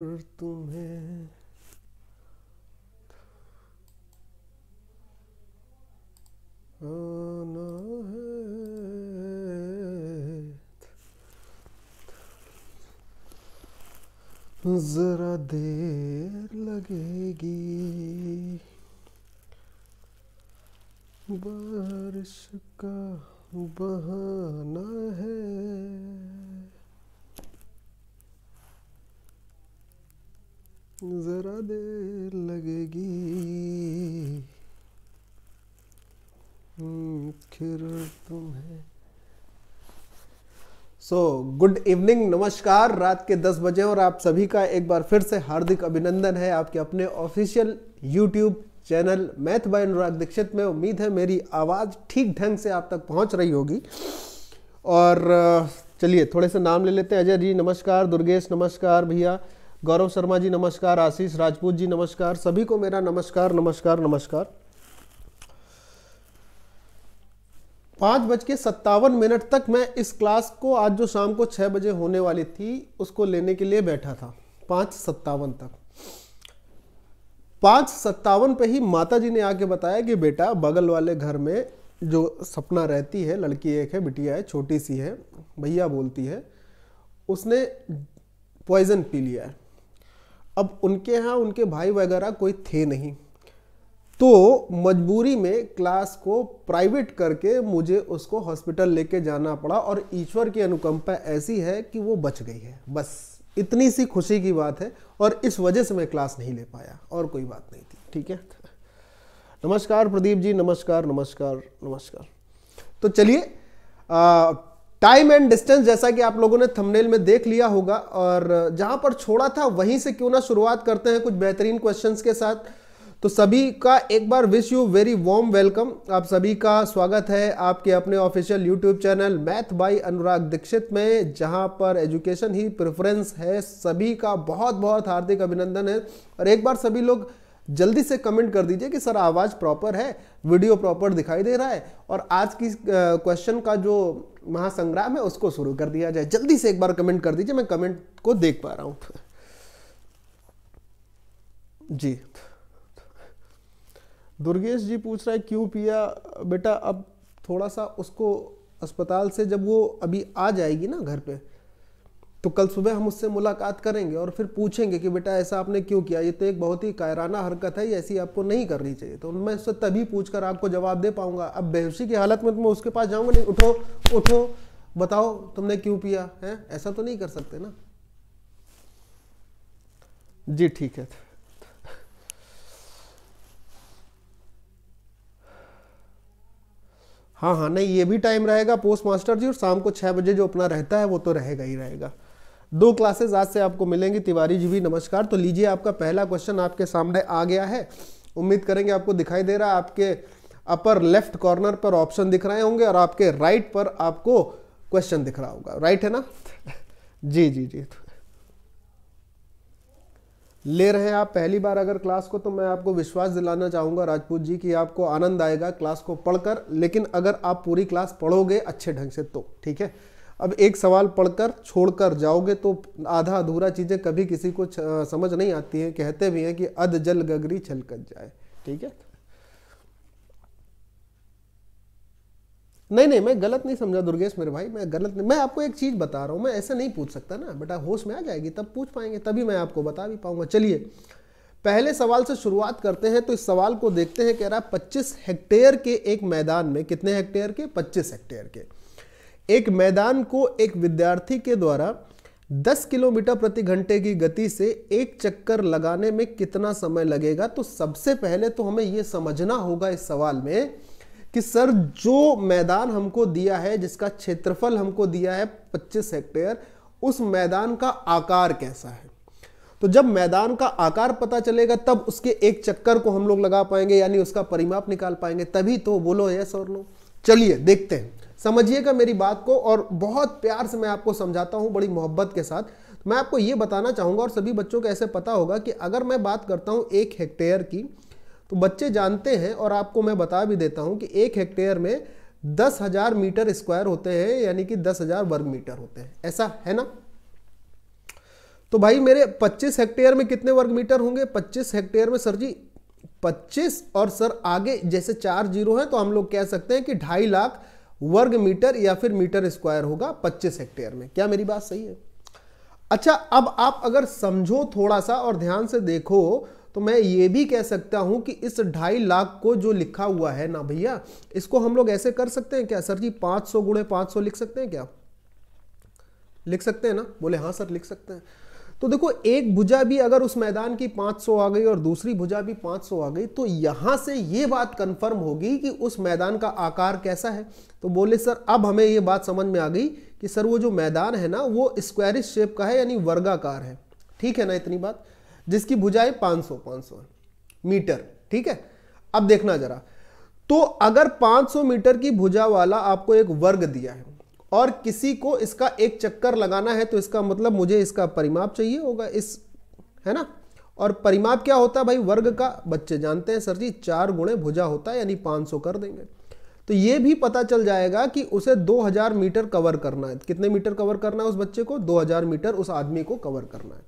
तुम्हें आना है जरा देर लगेगी बारिश का बहाना है ज़रा देर लगेगी फिर हम्म, तुम्हें सो गुड इवनिंग नमस्कार रात के 10 बजे और आप सभी का एक बार फिर से हार्दिक अभिनंदन है आपके अपने official YouTube channel math by Anurag Dikshit में उम्मीद है मेरी आवाज़ ठीक ढंग से आप तक पहुंच रही होगी और चलिए थोड़े से नाम ले लेते हैं अजय जी नमस्कार दुर्गेश नमस्कार भैया गौरव शर्मा जी नमस्कार आशीष राजपूत जी नमस्कार सभी को मेरा नमस्कार नमस्कार नमस्कार पाँच बज के सत्तावन मिनट तक मैं इस क्लास को आज जो शाम को छः बजे होने वाली थी उसको लेने के लिए बैठा था पाँच सत्तावन तक पाँच सत्तावन पे ही माता जी ने आके बताया कि बेटा बगल वाले घर में जो सपना रहती है लड़की एक है बिटिया है छोटी सी है भैया बोलती है उसने पॉइजन पी लिया है अब उनके यहाँ उनके भाई वगैरह कोई थे नहीं तो मजबूरी में क्लास को प्राइवेट करके मुझे उसको हॉस्पिटल लेके जाना पड़ा और ईश्वर की अनुकंपा ऐसी है कि वो बच गई है बस इतनी सी खुशी की बात है और इस वजह से मैं क्लास नहीं ले पाया और कोई बात नहीं थी ठीक है नमस्कार प्रदीप जी नमस्कार नमस्कार नमस्कार तो चलिए टाइम एंड डिस्टेंस जैसा कि आप लोगों ने थंबनेल में देख लिया होगा और जहां पर छोड़ा था वहीं से क्यों ना शुरुआत करते हैं कुछ बेहतरीन क्वेश्चंस के साथ तो सभी का एक बार wish you very warm welcome आप सभी का स्वागत है आपके अपने official YouTube channel math by Anurag Dikshit में जहां पर एजुकेशन ही प्रेफरेंस है सभी का बहुत बहुत हार्दिक अभिनंदन है और एक बार सभी लोग जल्दी से कमेंट कर दीजिए कि सर आवाज़ प्रॉपर है वीडियो प्रॉपर दिखाई दे रहा है और आज की क्वेश्चन का जो महासंग्राम है उसको शुरू कर दिया जाए जल्दी से एक बार कमेंट कर दीजिए मैं कमेंट को देख पा रहा हूं जी दुर्गेश जी पूछ रहा है क्यों पिया बेटा अब थोड़ा सा उसको अस्पताल से जब वो अभी आ जाएगी ना घर पे तो कल सुबह हम उससे मुलाकात करेंगे और फिर पूछेंगे कि बेटा ऐसा आपने क्यों किया ये तो एक बहुत ही कायराना हरकत है ये ऐसी आपको नहीं करनी चाहिए तो मैं उससे तभी पूछ कर आपको जवाब दे पाऊंगा अब बेहोशी की हालत में तो मैं उसके पास जाऊंगा नहीं उठो उठो बताओ तुमने क्यों पिया है ऐसा तो नहीं कर सकते ना जी ठीक है हाँ हाँ नहीं ये भी टाइम रहेगा पोस्ट मास्टर जी और शाम को छः बजे जो अपना रहता है वो तो रहेगा ही रहेगा दो क्लासेज आज से आपको मिलेंगी तिवारी जी भी नमस्कार तो लीजिए आपका पहला क्वेश्चन आपके सामने आ गया है उम्मीद करेंगे आपको दिखाई दे रहा है आपके अपर लेफ्ट कॉर्नर पर ऑप्शन दिख रहे होंगे और आपके राइट पर आपको क्वेश्चन दिख रहा होगा राइट है ना जी जी जी ले रहे हैं आप पहली बार अगर क्लास को तो मैं आपको विश्वास दिलाना चाहूंगा राजपूत जी कि आपको आनंद आएगा क्लास को पढ़कर लेकिन अगर आप पूरी क्लास पढ़ोगे अच्छे ढंग से तो ठीक है अब एक सवाल पढ़कर छोड़कर जाओगे तो आधा अधूरा चीज़ें कभी किसी को समझ नहीं आती हैं कहते भी हैं कि अध जल गगरी छलकत जाए ठीक है नहीं नहीं मैं गलत नहीं समझा दुर्गेश मेरे भाई मैं गलत नहीं मैं आपको एक चीज़ बता रहा हूँ मैं ऐसे नहीं पूछ सकता ना बेटा होश में आ जाएगी तब पूछ पाएंगे तभी मैं आपको बता भी पाऊंगा चलिए पहले सवाल से शुरुआत करते हैं तो इस सवाल को देखते हैं कह रहा है पच्चीस हेक्टेयर के एक मैदान में कितने हेक्टेयर के पच्चीस हेक्टेयर के एक मैदान को एक विद्यार्थी के द्वारा 10 किलोमीटर प्रति घंटे की गति से एक चक्कर लगाने में कितना समय लगेगा तो सबसे पहले तो हमें यह समझना होगा इस सवाल में कि सर जो मैदान हमको दिया है जिसका क्षेत्रफल हमको दिया है 25 हेक्टेयर उस मैदान का आकार कैसा है तो जब मैदान का आकार पता चलेगा तब उसके एक चक्कर को हम लोग लगा पाएंगे यानी उसका परिमाप निकाल पाएंगे तभी तो बोलो यस और लो चलिए देखते हैं समझिएगा मेरी बात को और बहुत प्यार से मैं आपको समझाता हूँ बड़ी मोहब्बत के साथ मैं आपको ये बताना चाहूँगा और सभी बच्चों को ऐसे पता होगा कि अगर मैं बात करता हूँ एक हेक्टेयर की तो बच्चे जानते हैं और आपको मैं बता भी देता हूँ कि एक हेक्टेयर में दस हज़ार मीटर स्क्वायर होते हैं यानी कि दस हज़ार वर्ग मीटर होते हैं ऐसा है ना तो भाई मेरे 25 हेक्टेयर में कितने वर्ग मीटर होंगे 25 हेक्टेयर में सर जी 25 और सर आगे जैसे चार जीरो हैं तो हम लोग कह सकते हैं कि ढाई लाख वर्ग मीटर या फिर मीटर स्क्वायर होगा 25 हेक्टेयर में क्या मेरी बात सही है अच्छा अब आप अगर समझो थोड़ा सा और ध्यान से देखो तो मैं ये भी कह सकता हूं कि इस ढाई लाख को जो लिखा हुआ है ना भैया इसको हम लोग ऐसे कर सकते हैं क्या सर जी 500 सौ गुणे सौ लिख सकते हैं क्या लिख सकते हैं ना बोले हाँ सर लिख सकते हैं तो देखो एक भुजा भी अगर उस मैदान की 500 आ गई और दूसरी भुजा भी 500 आ गई तो यहां से ये बात कंफर्म होगी कि उस मैदान का आकार कैसा है तो बोले सर अब हमें ये बात समझ में आ गई कि सर वो जो मैदान है ना वो स्क्वायरिश शेप का है यानी वर्गाकार है ठीक है ना इतनी बात जिसकी भुजाएं पांच सौ मीटर ठीक है अब देखना जरा तो अगर 500 मीटर की भुजा वाला आपको एक वर्ग दिया है और किसी को इसका एक चक्कर लगाना है तो इसका मतलब मुझे इसका परिमाप चाहिए होगा इस है ना और परिमाप क्या होता है भाई वर्ग का बच्चे जानते हैं सर जी चार गुणे भुजा होता है यानी 500 कर देंगे तो ये भी पता चल जाएगा कि उसे 2000 मीटर कवर करना है कितने मीटर कवर करना है उस बच्चे को 2000 मीटर उस आदमी को कवर करना है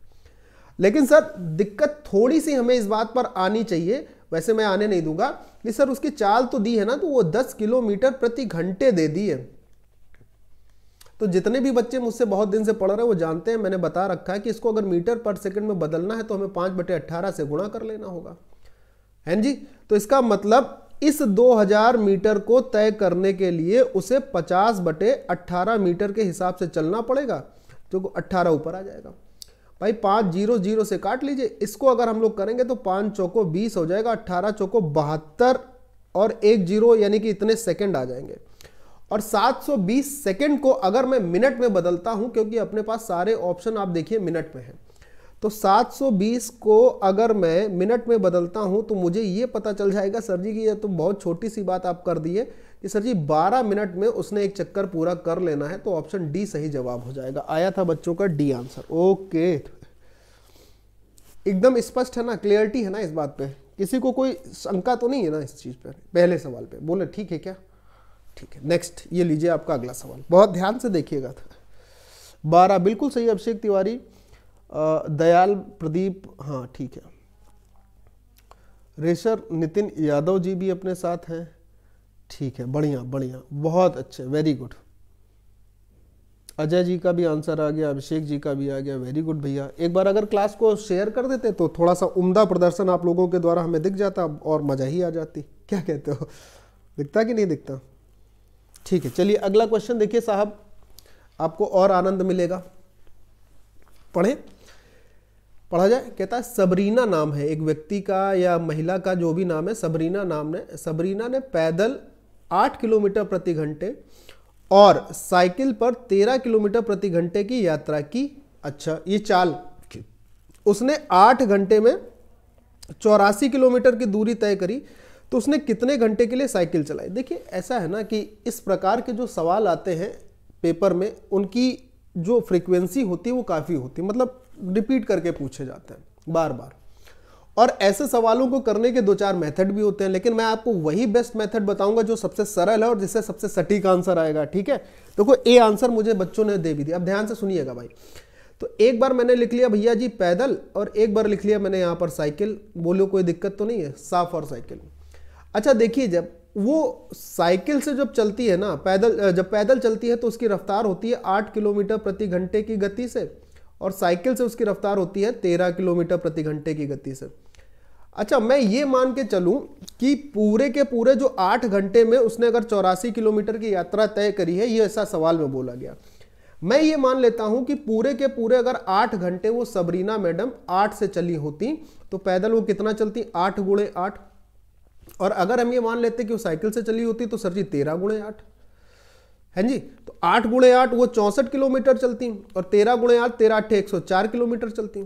लेकिन सर दिक्कत थोड़ी सी हमें इस बात पर आनी चाहिए वैसे मैं आने नहीं दूंगा कि सर उसकी चाल तो दी है ना तो वो 10 किलोमीटर प्रति घंटे दे दी है तो जितने भी बच्चे मुझसे बहुत दिन से पढ़ रहे हैं वो जानते हैं मैंने बता रखा है कि इसको अगर मीटर पर सेकंड में बदलना है तो हमें पाँच बटे अट्ठारह से गुणा कर लेना होगा है जी तो इसका मतलब इस 2000 मीटर को तय करने के लिए उसे 50 बटे 18 मीटर के हिसाब से चलना पड़ेगा जो 18 ऊपर आ जाएगा भाई पाँच जीरो जीरो से काट लीजिए इसको अगर हम लोग करेंगे तो पाँच चौको बीस हो जाएगा अट्ठारह चौको बहत्तर और एक जीरो यानी कि इतने सेकंड आ जाएंगे और 720 सेकंड को अगर मैं मिनट में बदलता हूं क्योंकि अपने पास सारे ऑप्शन आप देखिए मिनट में हैं तो 720 को अगर मैं मिनट में बदलता हूं तो मुझे ये पता चल जाएगा सर जी की यह तो बहुत छोटी सी बात आप कर दिए कि सर जी 12 मिनट में उसने एक चक्कर पूरा कर लेना है तो ऑप्शन डी सही जवाब हो जाएगा आया था बच्चों का डी आंसर ओके एकदम स्पष्ट है ना क्लियरिटी है ना इस बात पे किसी को कोई शंका तो नहीं है ना इस चीज़ पर पहले सवाल पे बोले ठीक है क्या ठीक है नेक्स्ट ये लीजिए आपका अगला सवाल बहुत ध्यान से देखिएगा बारह बिल्कुल सही अभिषेक तिवारी दयाल प्रदीप हाँ ठीक है रेशर नितिन यादव जी भी अपने साथ हैं ठीक है बढ़िया बढ़िया बहुत अच्छे वेरी गुड अजय जी का भी आंसर आ गया अभिषेक जी का भी आ गया वेरी गुड भैया एक बार अगर क्लास को शेयर कर देते तो थोड़ा सा उम्दा प्रदर्शन आप लोगों के द्वारा हमें दिख जाता और मज़ा ही आ जाती क्या कहते हो दिखता कि नहीं दिखता ठीक है चलिए अगला क्वेश्चन देखिए साहब आपको और आनंद मिलेगा पढ़े पढ़ा जाए कहता है सबरीना नाम है एक व्यक्ति का या महिला का जो भी नाम है सबरीना नाम ने सबरीना ने पैदल आठ किलोमीटर प्रति घंटे और साइकिल पर तेरह किलोमीटर प्रति घंटे की यात्रा की अच्छा ये चाल उसने आठ घंटे में चौरासी किलोमीटर की दूरी तय करी तो उसने कितने घंटे के लिए साइकिल चलाई देखिए ऐसा है ना कि इस प्रकार के जो सवाल आते हैं पेपर में उनकी जो फ्रीक्वेंसी होती है वो काफ़ी होती है मतलब रिपीट करके पूछे जाते हैं बार बार और ऐसे सवालों को करने के दो चार मेथड भी होते हैं लेकिन मैं आपको वही बेस्ट मेथड बताऊंगा जो सबसे सरल है और जिससे सबसे सटीक आंसर आएगा ठीक है देखो तो ए आंसर मुझे बच्चों ने दे भी दिया अब ध्यान से सुनिएगा भाई तो एक बार मैंने लिख लिया भैया जी पैदल और एक बार लिख लिया मैंने यहाँ पर साइकिल बोलो कोई दिक्कत तो नहीं है साफ और साइकिल अच्छा देखिए जब वो साइकिल से जब चलती है ना पैदल जब पैदल चलती है तो उसकी रफ्तार होती है आठ किलोमीटर प्रति घंटे की गति से और साइकिल से उसकी रफ्तार होती है तेरह किलोमीटर प्रति घंटे की गति से अच्छा मैं ये मान के चलूँ कि पूरे के पूरे जो आठ घंटे में उसने अगर चौरासी किलोमीटर की यात्रा तय करी है ये ऐसा सवाल में बोला गया मैं ये मान लेता हूँ कि पूरे के पूरे अगर आठ घंटे वो सबरीना मैडम आठ से चली होती तो पैदल वो कितना चलती आठ गुड़े आठ और अगर हम ये मान लेते कि वो साइकिल से चली होती तो सर जी तेरह गुणे आठ है जी तो आठ गुणे आठ वो चौंसठ किलोमीटर चलती और तेरह गुणे आठ तेरह अट्ठे एक सौ चार किलोमीटर चलती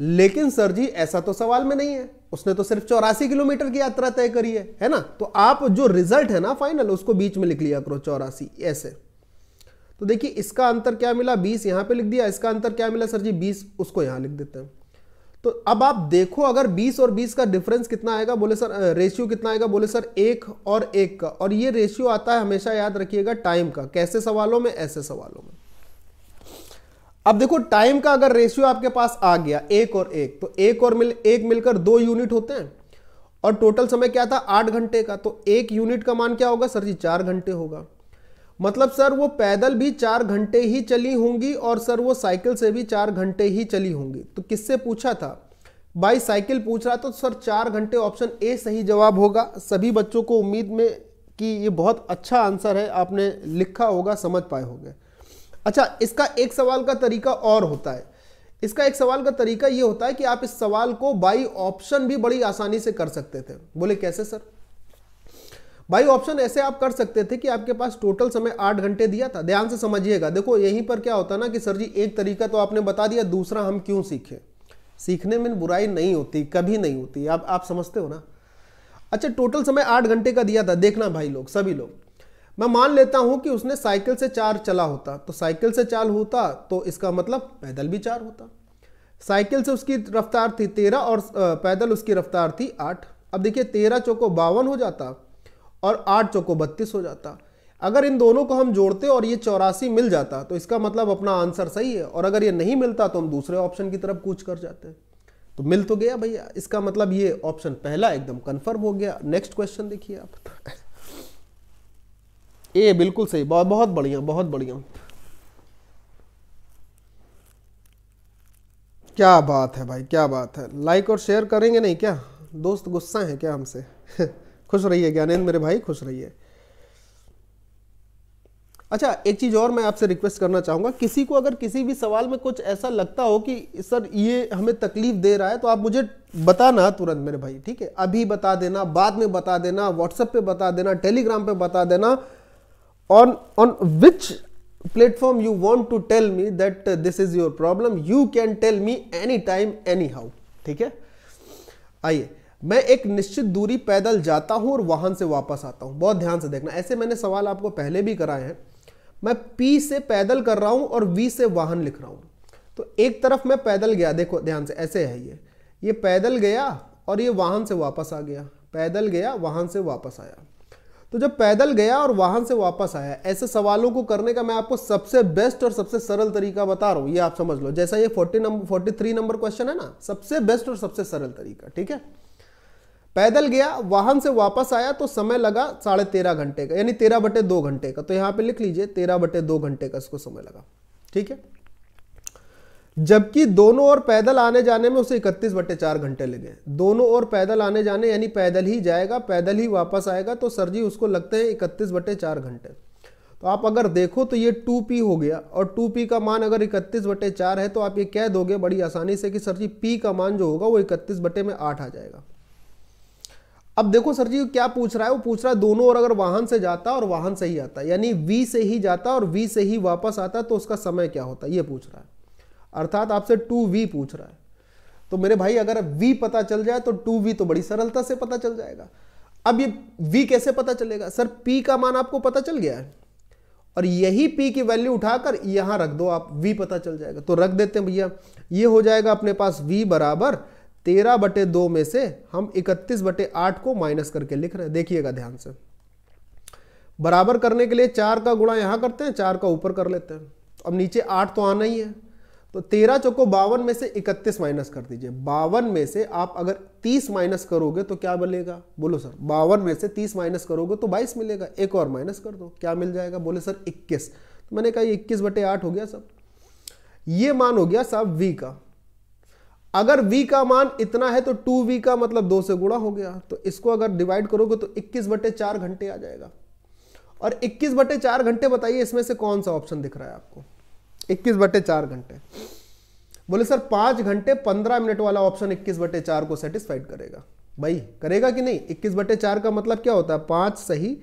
लेकिन सर जी ऐसा तो सवाल में नहीं है उसने तो सिर्फ चौरासी किलोमीटर की यात्रा तय करी है है ना तो आप जो रिजल्ट है ना फाइनल उसको बीच में लिख लिया करो चौरासी ऐसे तो देखिए इसका अंतर क्या मिला बीस यहां पे लिख दिया इसका अंतर क्या मिला सर जी बीस उसको यहां लिख देते हैं तो अब आप देखो अगर 20 और 20 का डिफरेंस कितना आएगा बोले सर रेशियो कितना आएगा बोले सर एक और एक का और ये रेशियो आता है हमेशा याद रखिएगा टाइम का कैसे सवालों में ऐसे सवालों में अब देखो टाइम का अगर रेशियो आपके पास आ गया एक और एक तो एक और मिल एक मिलकर दो यूनिट होते हैं और टोटल समय क्या था आठ घंटे का तो एक यूनिट का मान क्या होगा सर जी चार घंटे होगा मतलब सर वो पैदल भी चार घंटे ही चली होंगी और सर वो साइकिल से भी चार घंटे ही चली होंगी तो किससे पूछा था बाई साइकिल पूछ रहा तो सर चार घंटे ऑप्शन ए सही जवाब होगा सभी बच्चों को उम्मीद में कि ये बहुत अच्छा आंसर है आपने लिखा होगा समझ पाए होंगे अच्छा इसका एक सवाल का तरीका और होता है इसका एक सवाल का तरीका ये होता है कि आप इस सवाल को बाई ऑप्शन भी बड़ी आसानी से कर सकते थे बोले कैसे सर भाई ऑप्शन ऐसे आप कर सकते थे कि आपके पास टोटल समय आठ घंटे दिया था ध्यान से समझिएगा देखो यहीं पर क्या होता ना कि सर जी एक तरीका तो आपने बता दिया दूसरा हम क्यों सीखें सीखने में बुराई नहीं होती कभी नहीं होती आप आप समझते हो ना अच्छा टोटल समय आठ घंटे का दिया था देखना भाई लोग सभी लोग मैं मान लेता हूं कि उसने साइकिल से चार चला होता तो साइकिल से चार होता तो इसका मतलब पैदल भी चार होता साइकिल से उसकी रफ्तार थी तेरह और पैदल उसकी रफ्तार थी आठ अब देखिए तेरह चौको बावन हो जाता और आठ चौको बत्तीस हो जाता अगर इन दोनों को हम जोड़ते और ये चौरासी मिल जाता तो इसका मतलब अपना आंसर सही है और अगर ये नहीं मिलता तो हम दूसरे ऑप्शन की तरफ कूच कर जाते तो मिल तो गया भैया इसका मतलब ये ऑप्शन पहला एकदम कन्फर्म हो गया नेक्स्ट क्वेश्चन देखिए आप ए बिल्कुल सही बहुत बहुत बढ़िया बहुत बढ़िया क्या बात है भाई क्या बात है लाइक और शेयर करेंगे नहीं क्या दोस्त गुस्सा है क्या हमसे खुश रहिए ज्ञानेन्द्र मेरे भाई खुश रहिए अच्छा एक चीज़ और मैं आपसे रिक्वेस्ट करना चाहूंगा किसी को अगर किसी भी सवाल में कुछ ऐसा लगता हो कि सर ये हमें तकलीफ दे रहा है तो आप मुझे बताना तुरंत मेरे भाई ठीक है अभी बता देना बाद में बता देना व्हाट्सएप पे बता देना टेलीग्राम पे बता देना on on which platform you want to tell me that this is your problem you can tell me any time anyhow ठीक है आइए मैं एक निश्चित दूरी पैदल जाता हूँ और वाहन से वापस आता हूँ बहुत ध्यान से देखना ऐसे मैंने सवाल आपको पहले भी कराए हैं मैं पी से पैदल कर रहा हूँ और वी से वाहन लिख रहा हूँ तो एक तरफ मैं पैदल गया देखो ध्यान से ऐसे है ये ये पैदल गया और ये वाहन से वापस आ गया पैदल गया वाहन से वापस आया तो जब पैदल गया और वाहन से वापस आया ऐसे सवालों को करने का मैं आपको सबसे बेस्ट और सबसे सरल तरीका बता रहा हूँ ये आप समझ लो जैसा ये forty number forty three number question है ना सबसे बेस्ट और सबसे सरल तरीका ठीक है पैदल गया वाहन से वापस आया तो समय लगा साढ़े तेरह घंटे का यानी तेरह बटे दो घंटे का तो यहां पे लिख लीजिए तेरह बटे दो घंटे का इसको समय लगा ठीक है जबकि दोनों और पैदल आने जाने में उसे इकतीस बटे चार घंटे लगे दोनों और पैदल आने जाने यानी पैदल ही जाएगा पैदल ही वापस आएगा तो सर जी उसको लगते हैं इकतीस बटे चार घंटे तो आप अगर देखो तो ये टू पी हो गया और टू पी का मान अगर इकतीस बटे चार है तो आप ये कह दोगे बड़ी आसानी से कि सर जी पी का मान जो होगा वो इकतीस बटे में आठ आ जाएगा अब देखो सर जी क्या पूछ रहा है वो पूछ रहा है दोनों और अगर वाहन से जाता और वाहन से ही आता यानी वी से ही जाता और वी से ही वापस आता तो उसका समय क्या होता ये पूछ रहा है अर्थात आपसे टू वी पूछ रहा है तो मेरे भाई अगर वी पता चल जाए तो टू वी तो बड़ी सरलता से पता चल जाएगा अब ये वी कैसे पता चलेगा सर पी का मान आपको पता चल गया है और यही पी की वैल्यू उठाकर यहां रख दो आप वी पता चल जाएगा तो रख देते हैं भैया ये हो जाएगा अपने पास वी बराबर तेरह बटे दो में से हम इकतीस बटे आठ को माइनस करके लिख रहे हैं देखिएगा ध्यान से बराबर करने के लिए चार का गुणा यहां करते हैं चार का ऊपर कर लेते हैं अब नीचे आठ तो आना ही है तो तेरह चौको बावन में से इकतीस माइनस कर दीजिए बावन में से आप अगर तीस माइनस करोगे तो क्या मिलेगा बोलो सर बावन में से तीस माइनस करोगे तो बाईस मिलेगा एक और माइनस कर दो क्या मिल जाएगा बोले सर इक्कीस तो मैंने कहा इक्कीस बटे आठ हो गया सब ये मान हो गया साहब वी का अगर v का मान इतना है तो 2v का मतलब दो से गुणा हो गया तो इसको अगर डिवाइड करोगे तो 21 बटे चार घंटे आ जाएगा और 21 बटे चार घंटे बताइए इसमें से कौन सा ऑप्शन दिख रहा है आपको 21 बटे चार घंटे बोले सर पांच घंटे पंद्रह मिनट वाला ऑप्शन इक्कीस बटे चार को सेटिस्फाइड करेगा भाई करेगा कि नहीं इक्कीस बटे चार का मतलब क्या होता है पांच सही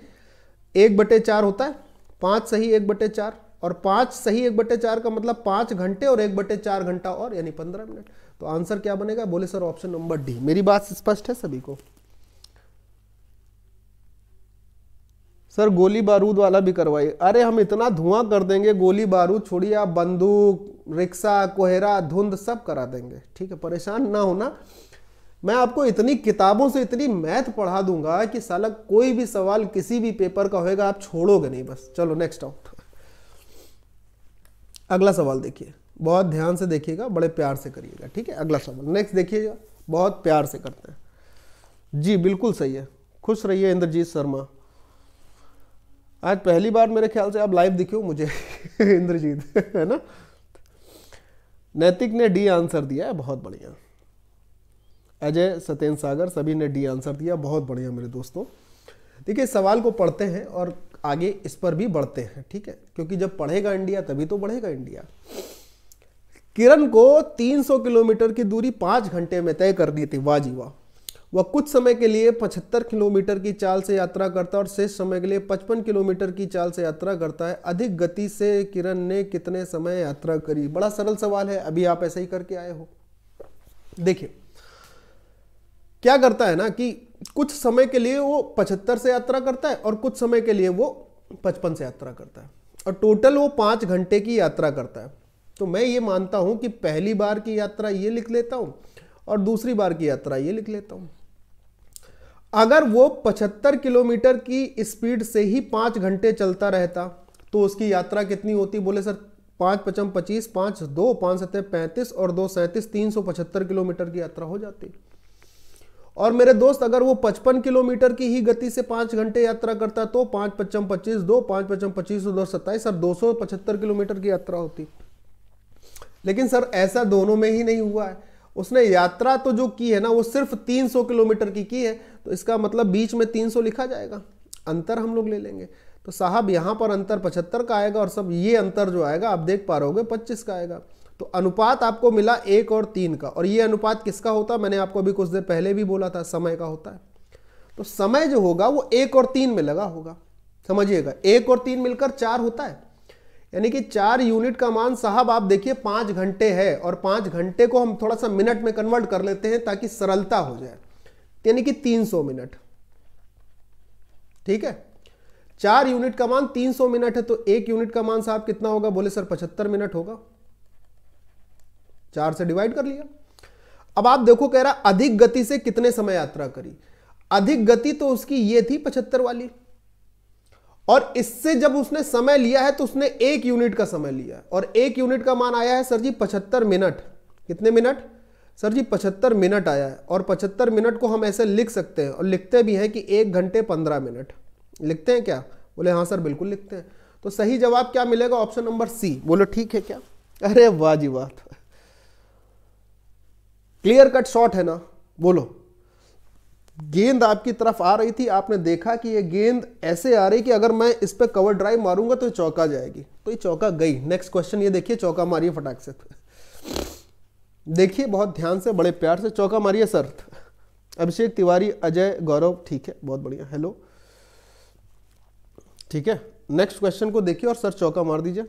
एक बटे चार होता है पांच सही एक बटे चार और पांच सही एक बटे चार का मतलब पांच घंटे और एक बटे चार घंटा और यानी पंद्रह मिनट तो आंसर क्या बनेगा बोले सर ऑप्शन नंबर डी मेरी बात स्पष्ट है सभी को सर गोली बारूद वाला भी करवाइए अरे हम इतना धुआं कर देंगे गोली बारूद छोड़िए आप बंदूक रिक्शा कोहरा धुंध सब करा देंगे ठीक है परेशान ना होना मैं आपको इतनी किताबों से इतनी मैथ पढ़ा दूंगा कि सालक कोई भी सवाल किसी भी पेपर का होएगा आप छोड़ोगे नहीं बस चलो नेक्स्ट आउट अगला सवाल देखिए बहुत ध्यान से देखिएगा बड़े प्यार से करिएगा ठीक है अगला सवाल नेक्स्ट देखिएगा बहुत प्यार से करते हैं जी बिल्कुल सही है खुश रहिए इंद्रजीत शर्मा आज पहली बार मेरे ख्याल से आप लाइव दिखे हो मुझे इंद्रजीत है ना नैतिक ने डी आंसर दिया है बहुत बढ़िया अजय सत्येंद्र सागर सभी ने डी आंसर दिया बहुत बढ़िया मेरे दोस्तों देखिए इस सवाल को पढ़ते हैं और आगे इस पर भी बढ़ते हैं ठीक है क्योंकि जब पढ़ेगा इंडिया तभी तो बढ़ेगा इंडिया किरण को 300 किलोमीटर की दूरी पाँच घंटे में तय कर दी थी वाह वाह वह कुछ समय के लिए 75 किलोमीटर की चाल से यात्रा करता है और शेष समय के लिए 55 किलोमीटर की चाल से यात्रा करता है अधिक गति से किरण ने कितने समय यात्रा करी बड़ा सरल सवाल है अभी आप ऐसे ही करके आए हो देखिए क्या करता है ना कि कुछ समय के लिए वो 75 से यात्रा करता है और कुछ समय के लिए वो 55 से यात्रा करता है और टोटल वो पाँच घंटे की यात्रा करता है तो मैं ये मानता हूँ कि पहली बार की यात्रा ये लिख लेता हूँ और दूसरी बार की यात्रा ये लिख लेता हूँ अगर वो 75 किलोमीटर की स्पीड से ही पाँच घंटे चलता रहता तो उसकी यात्रा कितनी होती बोले सर पाँच पचम पच्चीस पाँच दो पाँच सतह पैंतीस और दो सैंतीस तीन सौ पचहत्तर किलोमीटर की यात्रा हो जाती और मेरे दोस्त अगर वो पचपन किलोमीटर की ही गति से पाँच घंटे यात्रा करता तो पाँच पचम पच्चीस दो पाँच पचम पच्चीस दो सत्ताईस सर दो सौ पचहत्तर किलोमीटर की यात्रा होती लेकिन सर ऐसा दोनों में ही नहीं हुआ है उसने यात्रा तो जो की है ना वो सिर्फ 300 किलोमीटर की की है तो इसका मतलब बीच में 300 लिखा जाएगा अंतर हम लोग ले लेंगे तो साहब यहाँ पर अंतर 75 का आएगा और सब ये अंतर जो आएगा आप देख पा रहोगे 25 का आएगा तो अनुपात आपको मिला एक और तीन का और ये अनुपात किसका होता मैंने आपको अभी कुछ देर पहले भी बोला था समय का होता है तो समय जो होगा वो एक और तीन में लगा होगा समझिएगा एक और तीन मिलकर चार होता है यानी कि चार यूनिट का मान साहब आप देखिए पाँच घंटे है और पाँच घंटे को हम थोड़ा सा मिनट में कन्वर्ट कर लेते हैं ताकि सरलता हो जाए यानी कि 300 मिनट ठीक है चार यूनिट का मान 300 मिनट है तो एक यूनिट का मान साहब कितना होगा बोले सर 75 मिनट होगा चार से डिवाइड कर लिया अब आप देखो कह रहा अधिक गति से कितने समय यात्रा करी अधिक गति तो उसकी ये थी पचहत्तर वाली और इससे जब उसने समय लिया है तो उसने एक यूनिट का समय लिया है और एक यूनिट का मान आया है सर जी पचहत्तर मिनट कितने मिनट सर जी पचहत्तर मिनट आया है और पचहत्तर मिनट को हम ऐसे लिख सकते हैं और लिखते भी हैं कि एक घंटे पंद्रह मिनट लिखते हैं क्या बोले हाँ सर बिल्कुल लिखते हैं तो सही जवाब क्या मिलेगा ऑप्शन नंबर सी बोलो ठीक है क्या अरे वाह जी वाह क्लियर कट शॉर्ट है ना बोलो गेंद आपकी तरफ आ रही थी आपने देखा कि ये गेंद ऐसे आ रही कि अगर मैं इस पर कवर ड्राइव मारूंगा तो ये चौका जाएगी तो ये चौका गई नेक्स्ट क्वेश्चन ये देखिए चौका मारिए फटाक से देखिए बहुत ध्यान से बड़े प्यार से चौका मारिए सर अभिषेक तिवारी अजय गौरव ठीक है बहुत बढ़िया हेलो ठीक है नेक्स्ट क्वेश्चन को देखिए और सर चौका मार दीजिए